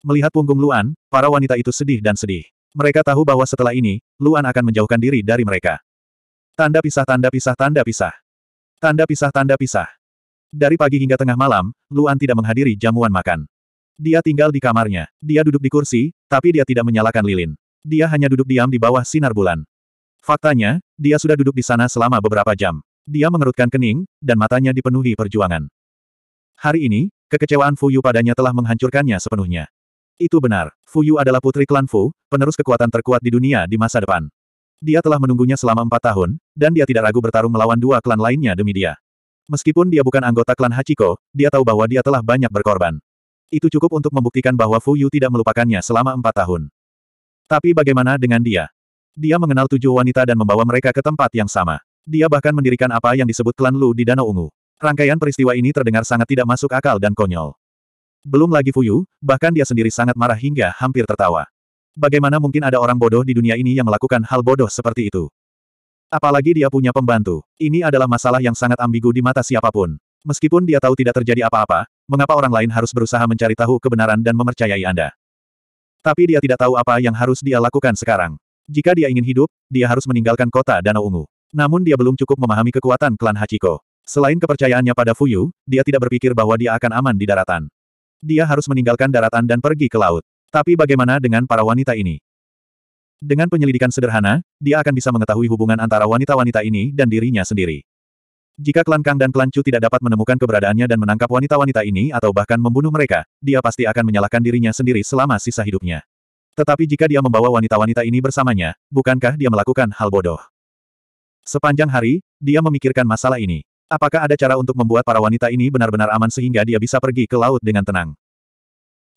Melihat punggung Luan, para wanita itu sedih dan sedih. Mereka tahu bahwa setelah ini, Luan akan menjauhkan diri dari mereka. Tanda pisah tanda pisah tanda pisah. Tanda pisah tanda pisah. Dari pagi hingga tengah malam, Luan tidak menghadiri jamuan makan. Dia tinggal di kamarnya. Dia duduk di kursi, tapi dia tidak menyalakan lilin dia hanya duduk diam di bawah sinar bulan. Faktanya, dia sudah duduk di sana selama beberapa jam. Dia mengerutkan kening, dan matanya dipenuhi perjuangan. Hari ini, kekecewaan Fu Yu padanya telah menghancurkannya sepenuhnya. Itu benar, Fu Yu adalah putri klan Fu, penerus kekuatan terkuat di dunia di masa depan. Dia telah menunggunya selama empat tahun, dan dia tidak ragu bertarung melawan dua klan lainnya demi dia. Meskipun dia bukan anggota klan Hachiko, dia tahu bahwa dia telah banyak berkorban. Itu cukup untuk membuktikan bahwa Fu Yu tidak melupakannya selama empat tahun. Tapi bagaimana dengan dia? Dia mengenal tujuh wanita dan membawa mereka ke tempat yang sama. Dia bahkan mendirikan apa yang disebut klan Lu di Danau Ungu. Rangkaian peristiwa ini terdengar sangat tidak masuk akal dan konyol. Belum lagi Fuyu, bahkan dia sendiri sangat marah hingga hampir tertawa. Bagaimana mungkin ada orang bodoh di dunia ini yang melakukan hal bodoh seperti itu? Apalagi dia punya pembantu. Ini adalah masalah yang sangat ambigu di mata siapapun. Meskipun dia tahu tidak terjadi apa-apa, mengapa orang lain harus berusaha mencari tahu kebenaran dan memercayai Anda? Tapi dia tidak tahu apa yang harus dia lakukan sekarang. Jika dia ingin hidup, dia harus meninggalkan kota Danau Ungu. Namun dia belum cukup memahami kekuatan klan Hachiko. Selain kepercayaannya pada Fuyu, dia tidak berpikir bahwa dia akan aman di daratan. Dia harus meninggalkan daratan dan pergi ke laut. Tapi bagaimana dengan para wanita ini? Dengan penyelidikan sederhana, dia akan bisa mengetahui hubungan antara wanita-wanita ini dan dirinya sendiri. Jika klan Kang dan klan Chu tidak dapat menemukan keberadaannya dan menangkap wanita-wanita ini atau bahkan membunuh mereka, dia pasti akan menyalahkan dirinya sendiri selama sisa hidupnya. Tetapi jika dia membawa wanita-wanita ini bersamanya, bukankah dia melakukan hal bodoh? Sepanjang hari, dia memikirkan masalah ini. Apakah ada cara untuk membuat para wanita ini benar-benar aman sehingga dia bisa pergi ke laut dengan tenang?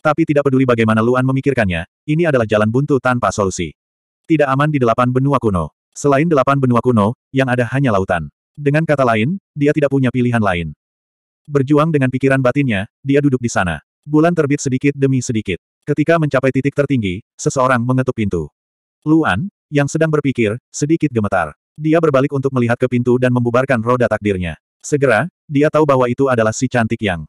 Tapi tidak peduli bagaimana Luan memikirkannya, ini adalah jalan buntu tanpa solusi. Tidak aman di delapan benua kuno. Selain delapan benua kuno, yang ada hanya lautan. Dengan kata lain, dia tidak punya pilihan lain. Berjuang dengan pikiran batinnya, dia duduk di sana. Bulan terbit sedikit demi sedikit. Ketika mencapai titik tertinggi, seseorang mengetuk pintu. Luan, yang sedang berpikir, sedikit gemetar. Dia berbalik untuk melihat ke pintu dan membubarkan roda takdirnya. Segera, dia tahu bahwa itu adalah si cantik yang.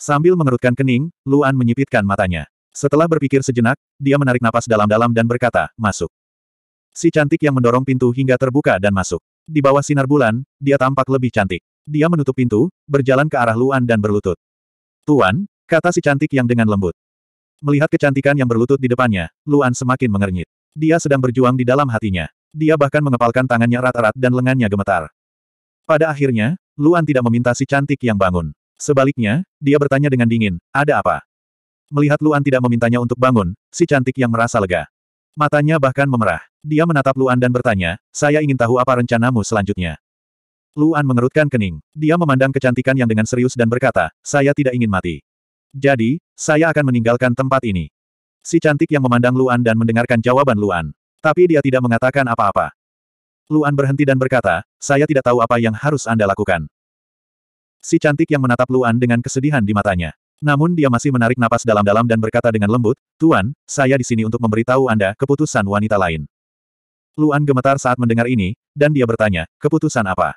Sambil mengerutkan kening, Luan menyipitkan matanya. Setelah berpikir sejenak, dia menarik napas dalam-dalam dan berkata, masuk. Si cantik yang mendorong pintu hingga terbuka dan masuk. Di bawah sinar bulan, dia tampak lebih cantik. Dia menutup pintu, berjalan ke arah Luan dan berlutut. Tuan, kata si cantik yang dengan lembut. Melihat kecantikan yang berlutut di depannya, Luan semakin mengernyit. Dia sedang berjuang di dalam hatinya. Dia bahkan mengepalkan tangannya rata rat dan lengannya gemetar. Pada akhirnya, Luan tidak meminta si cantik yang bangun. Sebaliknya, dia bertanya dengan dingin, ada apa? Melihat Luan tidak memintanya untuk bangun, si cantik yang merasa lega. Matanya bahkan memerah. Dia menatap Luan dan bertanya, saya ingin tahu apa rencanamu selanjutnya. Luan mengerutkan kening. Dia memandang kecantikan yang dengan serius dan berkata, saya tidak ingin mati. Jadi, saya akan meninggalkan tempat ini. Si cantik yang memandang Luan dan mendengarkan jawaban Luan. Tapi dia tidak mengatakan apa-apa. Luan berhenti dan berkata, saya tidak tahu apa yang harus Anda lakukan. Si cantik yang menatap Luan dengan kesedihan di matanya. Namun dia masih menarik napas dalam-dalam dan berkata dengan lembut, Tuan, saya di sini untuk memberitahu Anda keputusan wanita lain. Luan gemetar saat mendengar ini, dan dia bertanya, keputusan apa?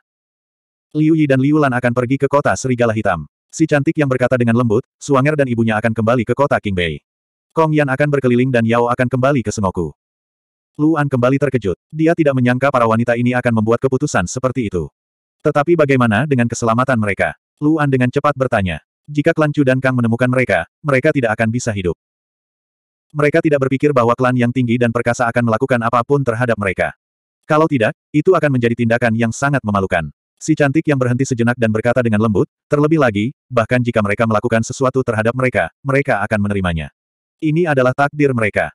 Liu Yi dan Liu Lan akan pergi ke kota Serigala Hitam. Si cantik yang berkata dengan lembut, Suanger dan ibunya akan kembali ke kota King Bay. Kong Yan akan berkeliling dan Yao akan kembali ke Sengoku. Luan kembali terkejut. Dia tidak menyangka para wanita ini akan membuat keputusan seperti itu. Tetapi bagaimana dengan keselamatan mereka? Luan dengan cepat bertanya. Jika klan Chu dan Kang menemukan mereka, mereka tidak akan bisa hidup. Mereka tidak berpikir bahwa klan yang tinggi dan perkasa akan melakukan apapun terhadap mereka. Kalau tidak, itu akan menjadi tindakan yang sangat memalukan. Si cantik yang berhenti sejenak dan berkata dengan lembut, terlebih lagi, bahkan jika mereka melakukan sesuatu terhadap mereka, mereka akan menerimanya. Ini adalah takdir mereka.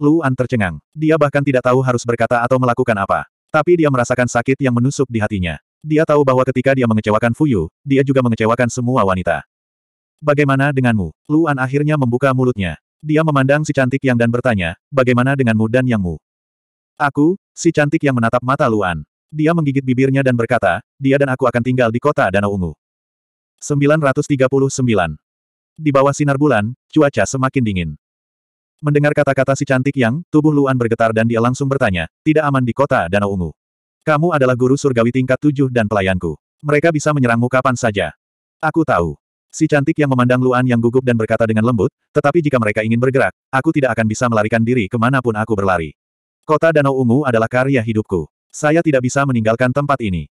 Luan tercengang. Dia bahkan tidak tahu harus berkata atau melakukan apa. Tapi dia merasakan sakit yang menusuk di hatinya. Dia tahu bahwa ketika dia mengecewakan Fuyu, dia juga mengecewakan semua wanita. Bagaimana denganmu? Luan akhirnya membuka mulutnya. Dia memandang si cantik yang dan bertanya, bagaimana denganmu dan yangmu? Aku, si cantik yang menatap mata Luan. Dia menggigit bibirnya dan berkata, dia dan aku akan tinggal di kota Danau Ungu. 939. Di bawah sinar bulan, cuaca semakin dingin. Mendengar kata-kata si cantik yang, tubuh Luan bergetar dan dia langsung bertanya, tidak aman di kota Danau Ungu. Kamu adalah guru surgawi tingkat tujuh dan pelayanku. Mereka bisa menyerangmu kapan saja. Aku tahu. Si cantik yang memandang Luan yang gugup dan berkata dengan lembut, tetapi jika mereka ingin bergerak, aku tidak akan bisa melarikan diri kemanapun aku berlari. Kota Danau Ungu adalah karya hidupku. Saya tidak bisa meninggalkan tempat ini.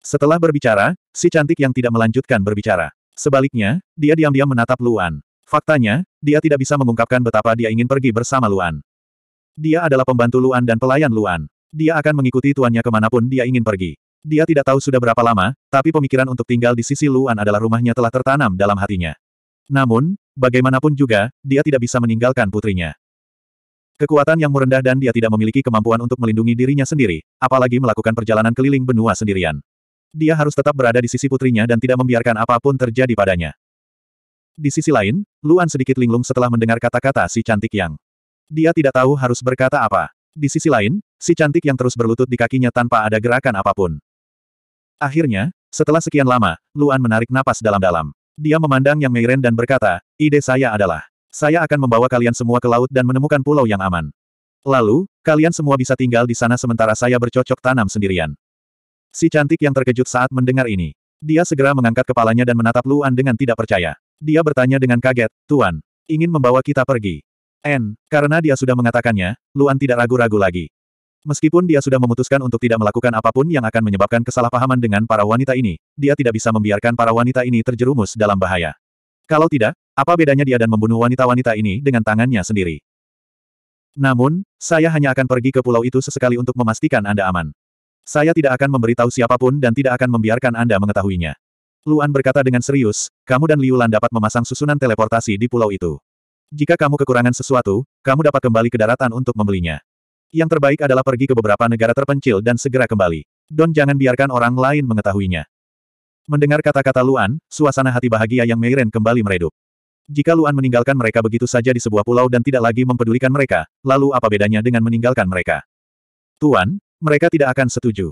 Setelah berbicara, si cantik yang tidak melanjutkan berbicara. Sebaliknya, dia diam-diam menatap Luan. Faktanya, dia tidak bisa mengungkapkan betapa dia ingin pergi bersama Luan. Dia adalah pembantu Luan dan pelayan Luan. Dia akan mengikuti tuannya kemanapun dia ingin pergi. Dia tidak tahu sudah berapa lama, tapi pemikiran untuk tinggal di sisi Luan adalah rumahnya telah tertanam dalam hatinya. Namun, bagaimanapun juga, dia tidak bisa meninggalkan putrinya. Kekuatan yang merendah dan dia tidak memiliki kemampuan untuk melindungi dirinya sendiri, apalagi melakukan perjalanan keliling benua sendirian. Dia harus tetap berada di sisi putrinya dan tidak membiarkan apapun terjadi padanya. Di sisi lain, Luan sedikit linglung setelah mendengar kata-kata si cantik yang. Dia tidak tahu harus berkata apa. Di sisi lain, si cantik yang terus berlutut di kakinya tanpa ada gerakan apapun. Akhirnya, setelah sekian lama, Luan menarik napas dalam-dalam. Dia memandang Yang Meiren dan berkata, ide saya adalah, saya akan membawa kalian semua ke laut dan menemukan pulau yang aman. Lalu, kalian semua bisa tinggal di sana sementara saya bercocok tanam sendirian. Si cantik yang terkejut saat mendengar ini. Dia segera mengangkat kepalanya dan menatap Luan dengan tidak percaya. Dia bertanya dengan kaget, Tuan, ingin membawa kita pergi. N, karena dia sudah mengatakannya, Luan tidak ragu-ragu lagi. Meskipun dia sudah memutuskan untuk tidak melakukan apapun yang akan menyebabkan kesalahpahaman dengan para wanita ini, dia tidak bisa membiarkan para wanita ini terjerumus dalam bahaya. Kalau tidak, apa bedanya dia dan membunuh wanita-wanita ini dengan tangannya sendiri? Namun, saya hanya akan pergi ke pulau itu sesekali untuk memastikan Anda aman. Saya tidak akan memberitahu siapapun dan tidak akan membiarkan Anda mengetahuinya. Luan berkata dengan serius, kamu dan Liulan dapat memasang susunan teleportasi di pulau itu. Jika kamu kekurangan sesuatu, kamu dapat kembali ke daratan untuk membelinya. Yang terbaik adalah pergi ke beberapa negara terpencil dan segera kembali. Don jangan biarkan orang lain mengetahuinya. Mendengar kata-kata Luan, suasana hati bahagia yang Meiren kembali meredup. Jika Luan meninggalkan mereka begitu saja di sebuah pulau dan tidak lagi mempedulikan mereka, lalu apa bedanya dengan meninggalkan mereka? Tuan, mereka tidak akan setuju.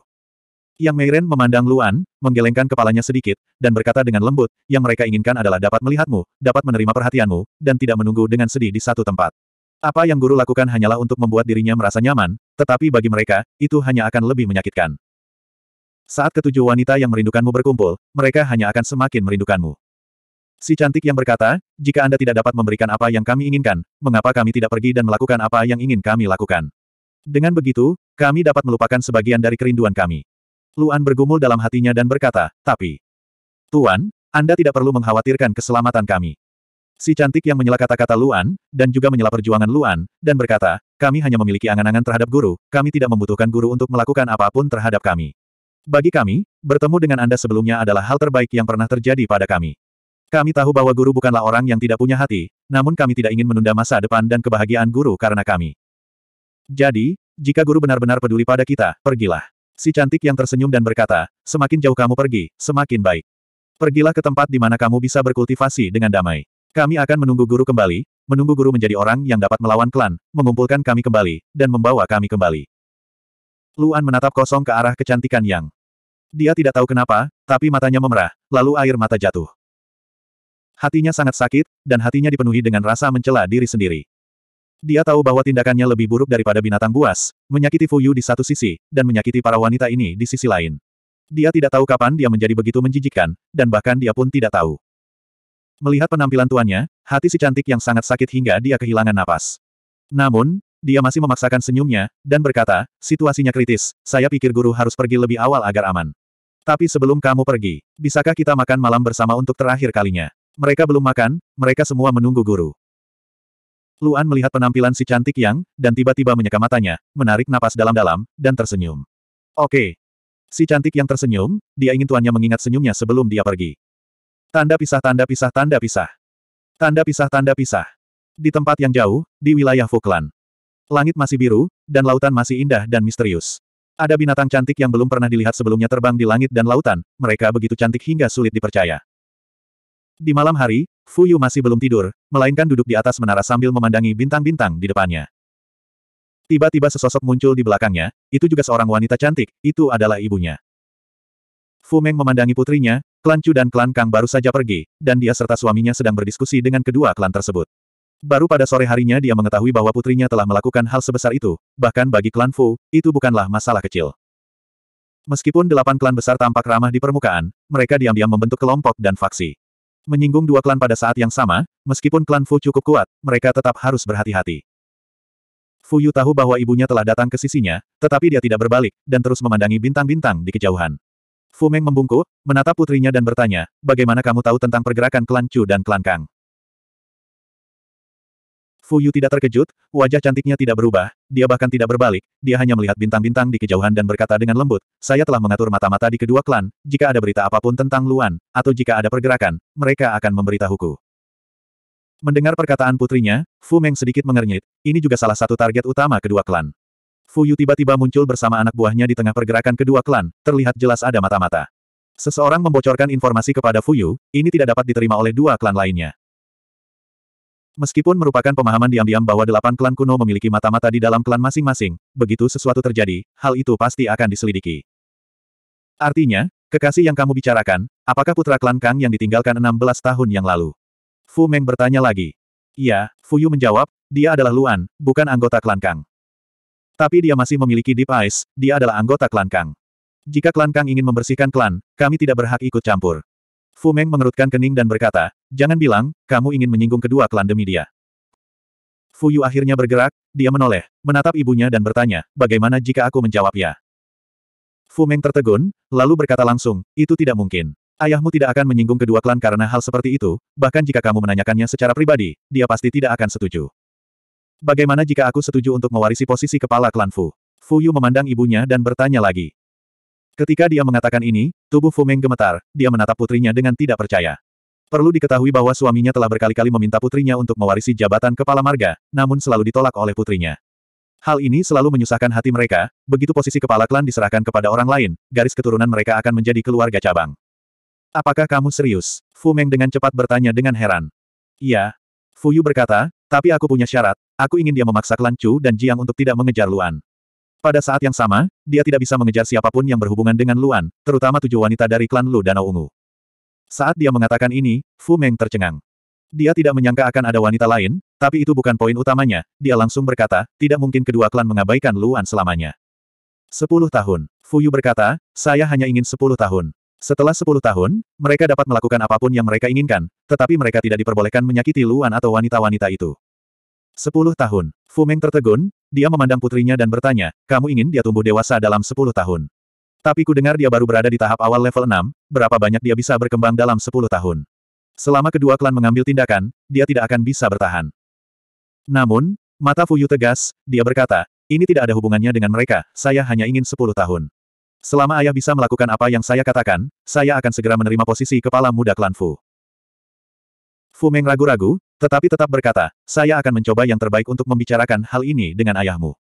Yang Meiren memandang Luan, menggelengkan kepalanya sedikit, dan berkata dengan lembut, yang mereka inginkan adalah dapat melihatmu, dapat menerima perhatianmu, dan tidak menunggu dengan sedih di satu tempat. Apa yang guru lakukan hanyalah untuk membuat dirinya merasa nyaman, tetapi bagi mereka, itu hanya akan lebih menyakitkan. Saat ketujuh wanita yang merindukanmu berkumpul, mereka hanya akan semakin merindukanmu. Si cantik yang berkata, jika Anda tidak dapat memberikan apa yang kami inginkan, mengapa kami tidak pergi dan melakukan apa yang ingin kami lakukan? Dengan begitu, kami dapat melupakan sebagian dari kerinduan kami. Luan bergumul dalam hatinya dan berkata, tapi... Tuan, Anda tidak perlu mengkhawatirkan keselamatan kami si cantik yang menyela kata-kata Luan, dan juga menyela perjuangan Luan, dan berkata, kami hanya memiliki angan-angan terhadap guru, kami tidak membutuhkan guru untuk melakukan apapun terhadap kami. Bagi kami, bertemu dengan Anda sebelumnya adalah hal terbaik yang pernah terjadi pada kami. Kami tahu bahwa guru bukanlah orang yang tidak punya hati, namun kami tidak ingin menunda masa depan dan kebahagiaan guru karena kami. Jadi, jika guru benar-benar peduli pada kita, pergilah. Si cantik yang tersenyum dan berkata, semakin jauh kamu pergi, semakin baik. Pergilah ke tempat di mana kamu bisa berkultivasi dengan damai. Kami akan menunggu guru kembali, menunggu guru menjadi orang yang dapat melawan klan, mengumpulkan kami kembali, dan membawa kami kembali. Luan menatap kosong ke arah kecantikan Yang. Dia tidak tahu kenapa, tapi matanya memerah, lalu air mata jatuh. Hatinya sangat sakit, dan hatinya dipenuhi dengan rasa mencela diri sendiri. Dia tahu bahwa tindakannya lebih buruk daripada binatang buas, menyakiti Fuyu di satu sisi, dan menyakiti para wanita ini di sisi lain. Dia tidak tahu kapan dia menjadi begitu menjijikan, dan bahkan dia pun tidak tahu. Melihat penampilan tuannya, hati si cantik yang sangat sakit hingga dia kehilangan napas. Namun, dia masih memaksakan senyumnya, dan berkata, situasinya kritis, saya pikir guru harus pergi lebih awal agar aman. Tapi sebelum kamu pergi, bisakah kita makan malam bersama untuk terakhir kalinya? Mereka belum makan, mereka semua menunggu guru. Luan melihat penampilan si cantik yang, dan tiba-tiba menyeka matanya, menarik napas dalam-dalam, dan tersenyum. Oke. Si cantik yang tersenyum, dia ingin tuannya mengingat senyumnya sebelum dia pergi. Tanda pisah tanda pisah tanda pisah. Tanda pisah tanda pisah. Di tempat yang jauh, di wilayah Fuklan. Langit masih biru, dan lautan masih indah dan misterius. Ada binatang cantik yang belum pernah dilihat sebelumnya terbang di langit dan lautan, mereka begitu cantik hingga sulit dipercaya. Di malam hari, Fuyu masih belum tidur, melainkan duduk di atas menara sambil memandangi bintang-bintang di depannya. Tiba-tiba sesosok muncul di belakangnya, itu juga seorang wanita cantik, itu adalah ibunya. Fu Meng memandangi putrinya, Klan Chu dan klan Kang baru saja pergi, dan dia serta suaminya sedang berdiskusi dengan kedua klan tersebut. Baru pada sore harinya dia mengetahui bahwa putrinya telah melakukan hal sebesar itu, bahkan bagi klan Fu, itu bukanlah masalah kecil. Meskipun delapan klan besar tampak ramah di permukaan, mereka diam-diam membentuk kelompok dan faksi. Menyinggung dua klan pada saat yang sama, meskipun klan Fu cukup kuat, mereka tetap harus berhati-hati. Fu Yu tahu bahwa ibunya telah datang ke sisinya, tetapi dia tidak berbalik, dan terus memandangi bintang-bintang di kejauhan. Fu Meng membungkuk, menatap putrinya dan bertanya, bagaimana kamu tahu tentang pergerakan klan Chu dan klan Kang? Fu Yu tidak terkejut, wajah cantiknya tidak berubah, dia bahkan tidak berbalik, dia hanya melihat bintang-bintang di kejauhan dan berkata dengan lembut, saya telah mengatur mata-mata di kedua klan, jika ada berita apapun tentang Luan, atau jika ada pergerakan, mereka akan memberitahuku. Mendengar perkataan putrinya, Fu Meng sedikit mengernyit, ini juga salah satu target utama kedua klan. Fu Yu tiba-tiba muncul bersama anak buahnya di tengah pergerakan kedua klan, terlihat jelas ada mata-mata. Seseorang membocorkan informasi kepada Fu Yu, ini tidak dapat diterima oleh dua klan lainnya. Meskipun merupakan pemahaman diam-diam bahwa delapan klan kuno memiliki mata-mata di dalam klan masing-masing, begitu sesuatu terjadi, hal itu pasti akan diselidiki. Artinya, kekasih yang kamu bicarakan, apakah putra klan Kang yang ditinggalkan 16 tahun yang lalu? Fu Meng bertanya lagi. Iya, Yu menjawab, dia adalah Luan, bukan anggota klan Kang. Tapi dia masih memiliki Deep Eyes, dia adalah anggota klan Kang. Jika klan Kang ingin membersihkan klan, kami tidak berhak ikut campur. Fu Meng mengerutkan kening dan berkata, jangan bilang, kamu ingin menyinggung kedua klan demi dia. Fu Yu akhirnya bergerak, dia menoleh, menatap ibunya dan bertanya, bagaimana jika aku menjawab ya? Fu Meng tertegun, lalu berkata langsung, itu tidak mungkin. Ayahmu tidak akan menyinggung kedua klan karena hal seperti itu, bahkan jika kamu menanyakannya secara pribadi, dia pasti tidak akan setuju. Bagaimana jika aku setuju untuk mewarisi posisi kepala klan Fu? Fu Yu memandang ibunya dan bertanya lagi. Ketika dia mengatakan ini, tubuh Fu Meng gemetar, dia menatap putrinya dengan tidak percaya. Perlu diketahui bahwa suaminya telah berkali-kali meminta putrinya untuk mewarisi jabatan kepala marga, namun selalu ditolak oleh putrinya. Hal ini selalu menyusahkan hati mereka, begitu posisi kepala klan diserahkan kepada orang lain, garis keturunan mereka akan menjadi keluarga cabang. Apakah kamu serius? Fu Meng dengan cepat bertanya dengan heran. Iya. Fu Yu berkata, tapi aku punya syarat, Aku ingin dia memaksa klan Chu dan Jiang untuk tidak mengejar Luan. Pada saat yang sama, dia tidak bisa mengejar siapapun yang berhubungan dengan Luan, terutama tujuh wanita dari klan Lu Danau Ungu. Saat dia mengatakan ini, Fu Meng tercengang. Dia tidak menyangka akan ada wanita lain, tapi itu bukan poin utamanya, dia langsung berkata, tidak mungkin kedua klan mengabaikan Luan selamanya. Sepuluh tahun. Fu Yu berkata, saya hanya ingin sepuluh tahun. Setelah sepuluh tahun, mereka dapat melakukan apapun yang mereka inginkan, tetapi mereka tidak diperbolehkan menyakiti Luan atau wanita-wanita itu. Sepuluh tahun. Fu Meng tertegun, dia memandang putrinya dan bertanya, kamu ingin dia tumbuh dewasa dalam sepuluh tahun. Tapi ku dengar dia baru berada di tahap awal level 6, berapa banyak dia bisa berkembang dalam sepuluh tahun. Selama kedua klan mengambil tindakan, dia tidak akan bisa bertahan. Namun, mata Fu Yu tegas, dia berkata, ini tidak ada hubungannya dengan mereka, saya hanya ingin sepuluh tahun. Selama ayah bisa melakukan apa yang saya katakan, saya akan segera menerima posisi kepala muda klan Fu. Fu Meng ragu-ragu, tetapi tetap berkata, saya akan mencoba yang terbaik untuk membicarakan hal ini dengan ayahmu.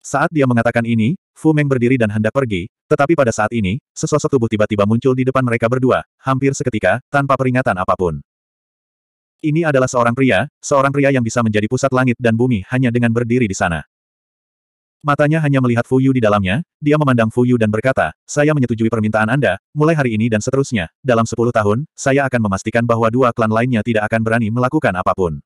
Saat dia mengatakan ini, Fu Meng berdiri dan hendak pergi, tetapi pada saat ini, sesosok tubuh tiba-tiba muncul di depan mereka berdua, hampir seketika, tanpa peringatan apapun. Ini adalah seorang pria, seorang pria yang bisa menjadi pusat langit dan bumi hanya dengan berdiri di sana. Matanya hanya melihat Fu Yu di dalamnya, dia memandang Fu Yu dan berkata, saya menyetujui permintaan Anda, mulai hari ini dan seterusnya, dalam sepuluh tahun, saya akan memastikan bahwa dua klan lainnya tidak akan berani melakukan apapun.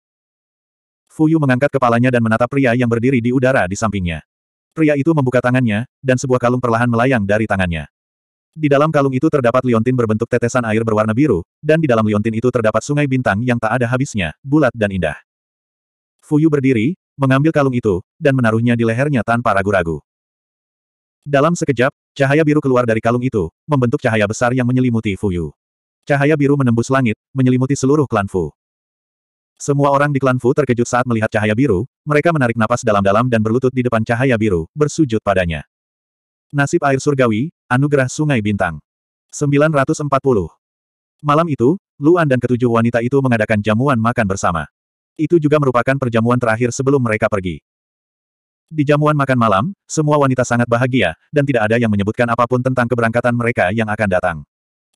Fu Yu mengangkat kepalanya dan menatap pria yang berdiri di udara di sampingnya. Pria itu membuka tangannya, dan sebuah kalung perlahan melayang dari tangannya. Di dalam kalung itu terdapat liontin berbentuk tetesan air berwarna biru, dan di dalam liontin itu terdapat sungai bintang yang tak ada habisnya, bulat dan indah. Fuyu berdiri, mengambil kalung itu, dan menaruhnya di lehernya tanpa ragu-ragu. Dalam sekejap, cahaya biru keluar dari kalung itu, membentuk cahaya besar yang menyelimuti Fuyu. Cahaya biru menembus langit, menyelimuti seluruh klan Fu. Semua orang di klan Fu terkejut saat melihat cahaya biru, mereka menarik napas dalam-dalam dan berlutut di depan cahaya biru, bersujud padanya. Nasib air surgawi, anugerah sungai bintang. 940. Malam itu, Luan dan ketujuh wanita itu mengadakan jamuan makan bersama. Itu juga merupakan perjamuan terakhir sebelum mereka pergi. Di jamuan makan malam, semua wanita sangat bahagia, dan tidak ada yang menyebutkan apapun tentang keberangkatan mereka yang akan datang.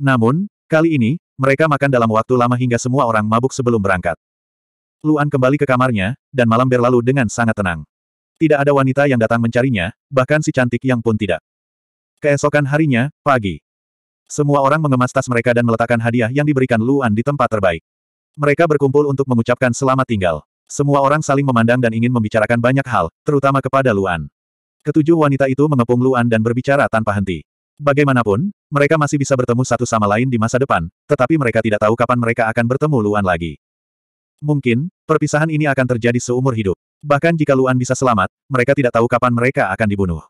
Namun, kali ini, mereka makan dalam waktu lama hingga semua orang mabuk sebelum berangkat. Luan kembali ke kamarnya, dan malam berlalu dengan sangat tenang. Tidak ada wanita yang datang mencarinya, bahkan si cantik yang pun tidak. Keesokan harinya, pagi. Semua orang mengemas tas mereka dan meletakkan hadiah yang diberikan Luan di tempat terbaik. Mereka berkumpul untuk mengucapkan selamat tinggal. Semua orang saling memandang dan ingin membicarakan banyak hal, terutama kepada Luan. Ketujuh wanita itu mengepung Luan dan berbicara tanpa henti. Bagaimanapun, mereka masih bisa bertemu satu sama lain di masa depan, tetapi mereka tidak tahu kapan mereka akan bertemu Luan lagi. Mungkin, perpisahan ini akan terjadi seumur hidup. Bahkan jika Luan bisa selamat, mereka tidak tahu kapan mereka akan dibunuh.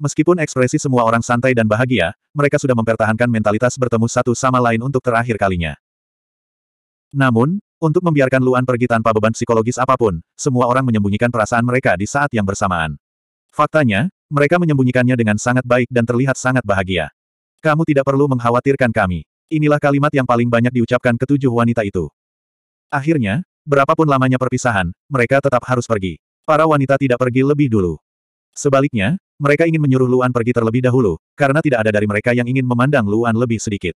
Meskipun ekspresi semua orang santai dan bahagia, mereka sudah mempertahankan mentalitas bertemu satu sama lain untuk terakhir kalinya. Namun, untuk membiarkan Luan pergi tanpa beban psikologis apapun, semua orang menyembunyikan perasaan mereka di saat yang bersamaan. Faktanya, mereka menyembunyikannya dengan sangat baik dan terlihat sangat bahagia. Kamu tidak perlu mengkhawatirkan kami. Inilah kalimat yang paling banyak diucapkan ketujuh wanita itu. Akhirnya, berapapun lamanya perpisahan, mereka tetap harus pergi. Para wanita tidak pergi lebih dulu. Sebaliknya, mereka ingin menyuruh Luan pergi terlebih dahulu, karena tidak ada dari mereka yang ingin memandang Luan lebih sedikit.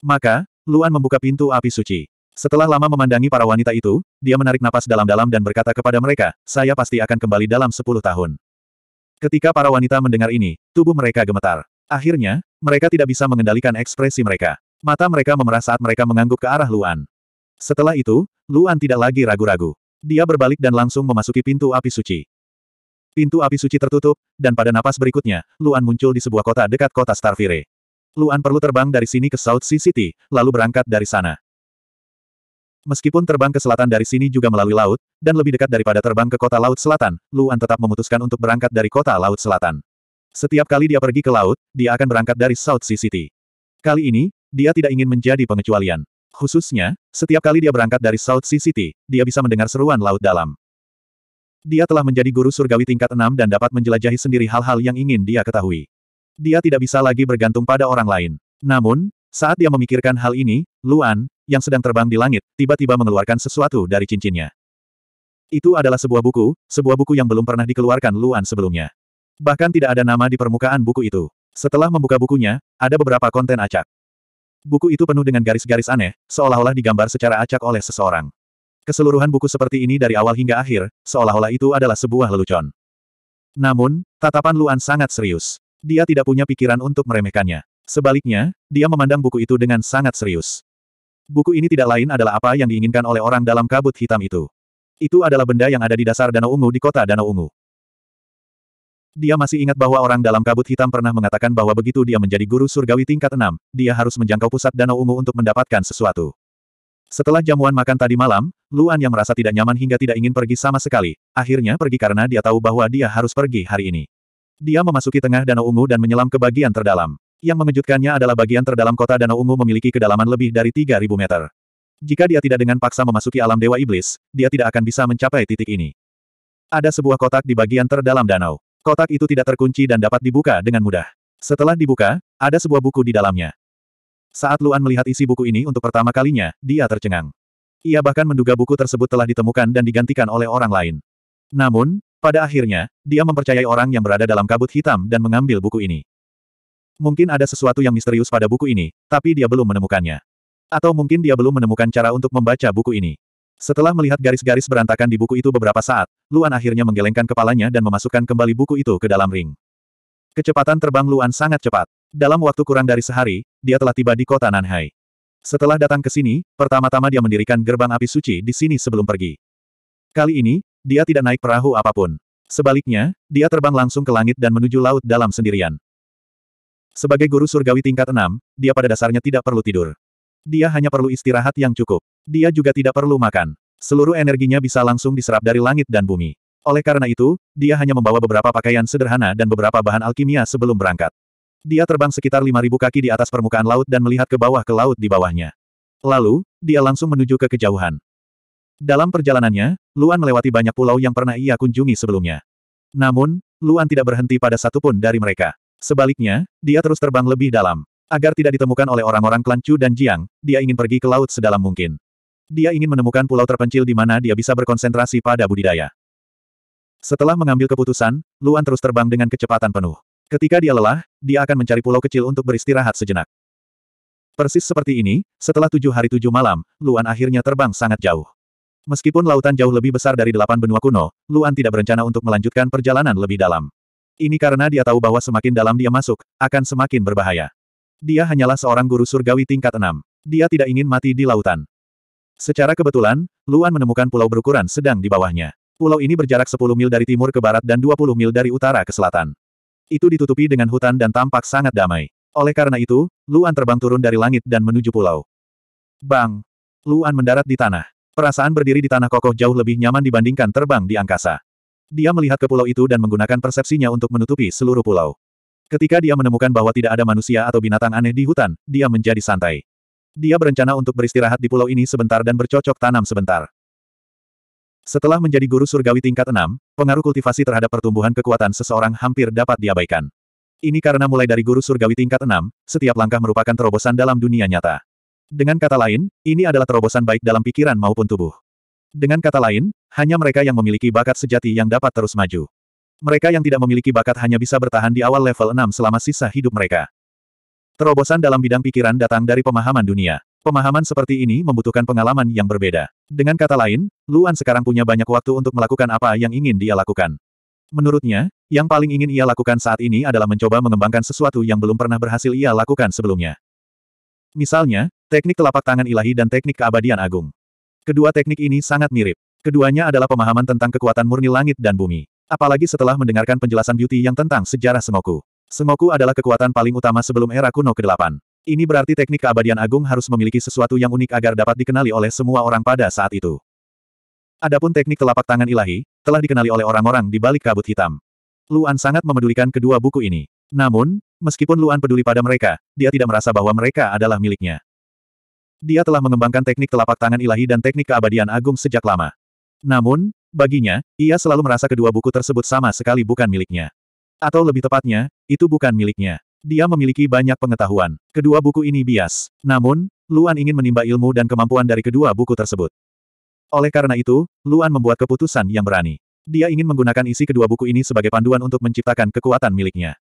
Maka, Luan membuka pintu api suci. Setelah lama memandangi para wanita itu, dia menarik napas dalam-dalam dan berkata kepada mereka, saya pasti akan kembali dalam sepuluh tahun. Ketika para wanita mendengar ini, tubuh mereka gemetar. Akhirnya, mereka tidak bisa mengendalikan ekspresi mereka. Mata mereka memerah saat mereka mengangguk ke arah Luan. Setelah itu, Luan tidak lagi ragu-ragu. Dia berbalik dan langsung memasuki pintu api suci. Pintu api suci tertutup, dan pada napas berikutnya, Luan muncul di sebuah kota dekat kota Starfire. Luan perlu terbang dari sini ke South Sea City, lalu berangkat dari sana. Meskipun terbang ke selatan dari sini juga melalui laut, dan lebih dekat daripada terbang ke kota laut selatan, Luan tetap memutuskan untuk berangkat dari kota laut selatan. Setiap kali dia pergi ke laut, dia akan berangkat dari South Sea City. Kali ini, dia tidak ingin menjadi pengecualian. Khususnya, setiap kali dia berangkat dari South Sea City, dia bisa mendengar seruan laut dalam. Dia telah menjadi guru surgawi tingkat 6 dan dapat menjelajahi sendiri hal-hal yang ingin dia ketahui. Dia tidak bisa lagi bergantung pada orang lain. Namun, saat dia memikirkan hal ini, Luan, yang sedang terbang di langit, tiba-tiba mengeluarkan sesuatu dari cincinnya. Itu adalah sebuah buku, sebuah buku yang belum pernah dikeluarkan Luan sebelumnya. Bahkan tidak ada nama di permukaan buku itu. Setelah membuka bukunya, ada beberapa konten acak. Buku itu penuh dengan garis-garis aneh, seolah-olah digambar secara acak oleh seseorang. Keseluruhan buku seperti ini dari awal hingga akhir, seolah-olah itu adalah sebuah lelucon. Namun, tatapan Luan sangat serius. Dia tidak punya pikiran untuk meremehkannya. Sebaliknya, dia memandang buku itu dengan sangat serius. Buku ini tidak lain adalah apa yang diinginkan oleh orang dalam kabut hitam itu. Itu adalah benda yang ada di dasar Danau Ungu di kota Danau Ungu. Dia masih ingat bahwa orang dalam kabut hitam pernah mengatakan bahwa begitu dia menjadi guru surgawi tingkat 6, dia harus menjangkau pusat Danau Ungu untuk mendapatkan sesuatu. Setelah jamuan makan tadi malam, Luan yang merasa tidak nyaman hingga tidak ingin pergi sama sekali, akhirnya pergi karena dia tahu bahwa dia harus pergi hari ini. Dia memasuki tengah Danau Ungu dan menyelam ke bagian terdalam. Yang mengejutkannya adalah bagian terdalam kota Danau Ungu memiliki kedalaman lebih dari 3.000 meter. Jika dia tidak dengan paksa memasuki alam Dewa Iblis, dia tidak akan bisa mencapai titik ini. Ada sebuah kotak di bagian terdalam danau. Kotak itu tidak terkunci dan dapat dibuka dengan mudah. Setelah dibuka, ada sebuah buku di dalamnya. Saat Luan melihat isi buku ini untuk pertama kalinya, dia tercengang. Ia bahkan menduga buku tersebut telah ditemukan dan digantikan oleh orang lain. Namun, pada akhirnya, dia mempercayai orang yang berada dalam kabut hitam dan mengambil buku ini. Mungkin ada sesuatu yang misterius pada buku ini, tapi dia belum menemukannya. Atau mungkin dia belum menemukan cara untuk membaca buku ini. Setelah melihat garis-garis berantakan di buku itu beberapa saat, Luan akhirnya menggelengkan kepalanya dan memasukkan kembali buku itu ke dalam ring. Kecepatan terbang Luan sangat cepat. Dalam waktu kurang dari sehari, dia telah tiba di kota Nanhai. Setelah datang ke sini, pertama-tama dia mendirikan gerbang api suci di sini sebelum pergi. Kali ini, dia tidak naik perahu apapun. Sebaliknya, dia terbang langsung ke langit dan menuju laut dalam sendirian. Sebagai guru surgawi tingkat 6, dia pada dasarnya tidak perlu tidur. Dia hanya perlu istirahat yang cukup. Dia juga tidak perlu makan. Seluruh energinya bisa langsung diserap dari langit dan bumi. Oleh karena itu, dia hanya membawa beberapa pakaian sederhana dan beberapa bahan alkimia sebelum berangkat. Dia terbang sekitar 5.000 kaki di atas permukaan laut dan melihat ke bawah ke laut di bawahnya. Lalu, dia langsung menuju ke kejauhan. Dalam perjalanannya, Luan melewati banyak pulau yang pernah ia kunjungi sebelumnya. Namun, Luan tidak berhenti pada satupun dari mereka. Sebaliknya, dia terus terbang lebih dalam. Agar tidak ditemukan oleh orang-orang klan Chu dan Jiang, dia ingin pergi ke laut sedalam mungkin. Dia ingin menemukan pulau terpencil di mana dia bisa berkonsentrasi pada budidaya. Setelah mengambil keputusan, Luan terus terbang dengan kecepatan penuh. Ketika dia lelah, dia akan mencari pulau kecil untuk beristirahat sejenak. Persis seperti ini, setelah tujuh hari tujuh malam, Luan akhirnya terbang sangat jauh. Meskipun lautan jauh lebih besar dari delapan benua kuno, Luan tidak berencana untuk melanjutkan perjalanan lebih dalam. Ini karena dia tahu bahwa semakin dalam dia masuk, akan semakin berbahaya. Dia hanyalah seorang guru surgawi tingkat enam. Dia tidak ingin mati di lautan. Secara kebetulan, Luan menemukan pulau berukuran sedang di bawahnya. Pulau ini berjarak 10 mil dari timur ke barat dan 20 mil dari utara ke selatan. Itu ditutupi dengan hutan dan tampak sangat damai. Oleh karena itu, Luan terbang turun dari langit dan menuju pulau. Bang! Luan mendarat di tanah. Perasaan berdiri di tanah kokoh jauh lebih nyaman dibandingkan terbang di angkasa. Dia melihat ke pulau itu dan menggunakan persepsinya untuk menutupi seluruh pulau. Ketika dia menemukan bahwa tidak ada manusia atau binatang aneh di hutan, dia menjadi santai. Dia berencana untuk beristirahat di pulau ini sebentar dan bercocok tanam sebentar. Setelah menjadi guru surgawi tingkat 6, pengaruh kultivasi terhadap pertumbuhan kekuatan seseorang hampir dapat diabaikan. Ini karena mulai dari guru surgawi tingkat 6, setiap langkah merupakan terobosan dalam dunia nyata. Dengan kata lain, ini adalah terobosan baik dalam pikiran maupun tubuh. Dengan kata lain, hanya mereka yang memiliki bakat sejati yang dapat terus maju. Mereka yang tidak memiliki bakat hanya bisa bertahan di awal level 6 selama sisa hidup mereka. Terobosan dalam bidang pikiran datang dari pemahaman dunia. Pemahaman seperti ini membutuhkan pengalaman yang berbeda. Dengan kata lain, Luan sekarang punya banyak waktu untuk melakukan apa yang ingin dia lakukan. Menurutnya, yang paling ingin ia lakukan saat ini adalah mencoba mengembangkan sesuatu yang belum pernah berhasil ia lakukan sebelumnya. Misalnya, teknik telapak tangan ilahi dan teknik keabadian agung. Kedua teknik ini sangat mirip. Keduanya adalah pemahaman tentang kekuatan murni langit dan bumi. Apalagi setelah mendengarkan penjelasan Beauty yang tentang sejarah Semoku. Semoku adalah kekuatan paling utama sebelum era kuno ke-8. Ini berarti teknik keabadian agung harus memiliki sesuatu yang unik agar dapat dikenali oleh semua orang pada saat itu. Adapun teknik telapak tangan ilahi, telah dikenali oleh orang-orang di balik kabut hitam. Luan sangat memedulikan kedua buku ini. Namun, meskipun Luan peduli pada mereka, dia tidak merasa bahwa mereka adalah miliknya. Dia telah mengembangkan teknik telapak tangan ilahi dan teknik keabadian agung sejak lama. Namun, baginya, ia selalu merasa kedua buku tersebut sama sekali bukan miliknya. Atau lebih tepatnya, itu bukan miliknya. Dia memiliki banyak pengetahuan. Kedua buku ini bias. Namun, Luan ingin menimba ilmu dan kemampuan dari kedua buku tersebut. Oleh karena itu, Luan membuat keputusan yang berani. Dia ingin menggunakan isi kedua buku ini sebagai panduan untuk menciptakan kekuatan miliknya.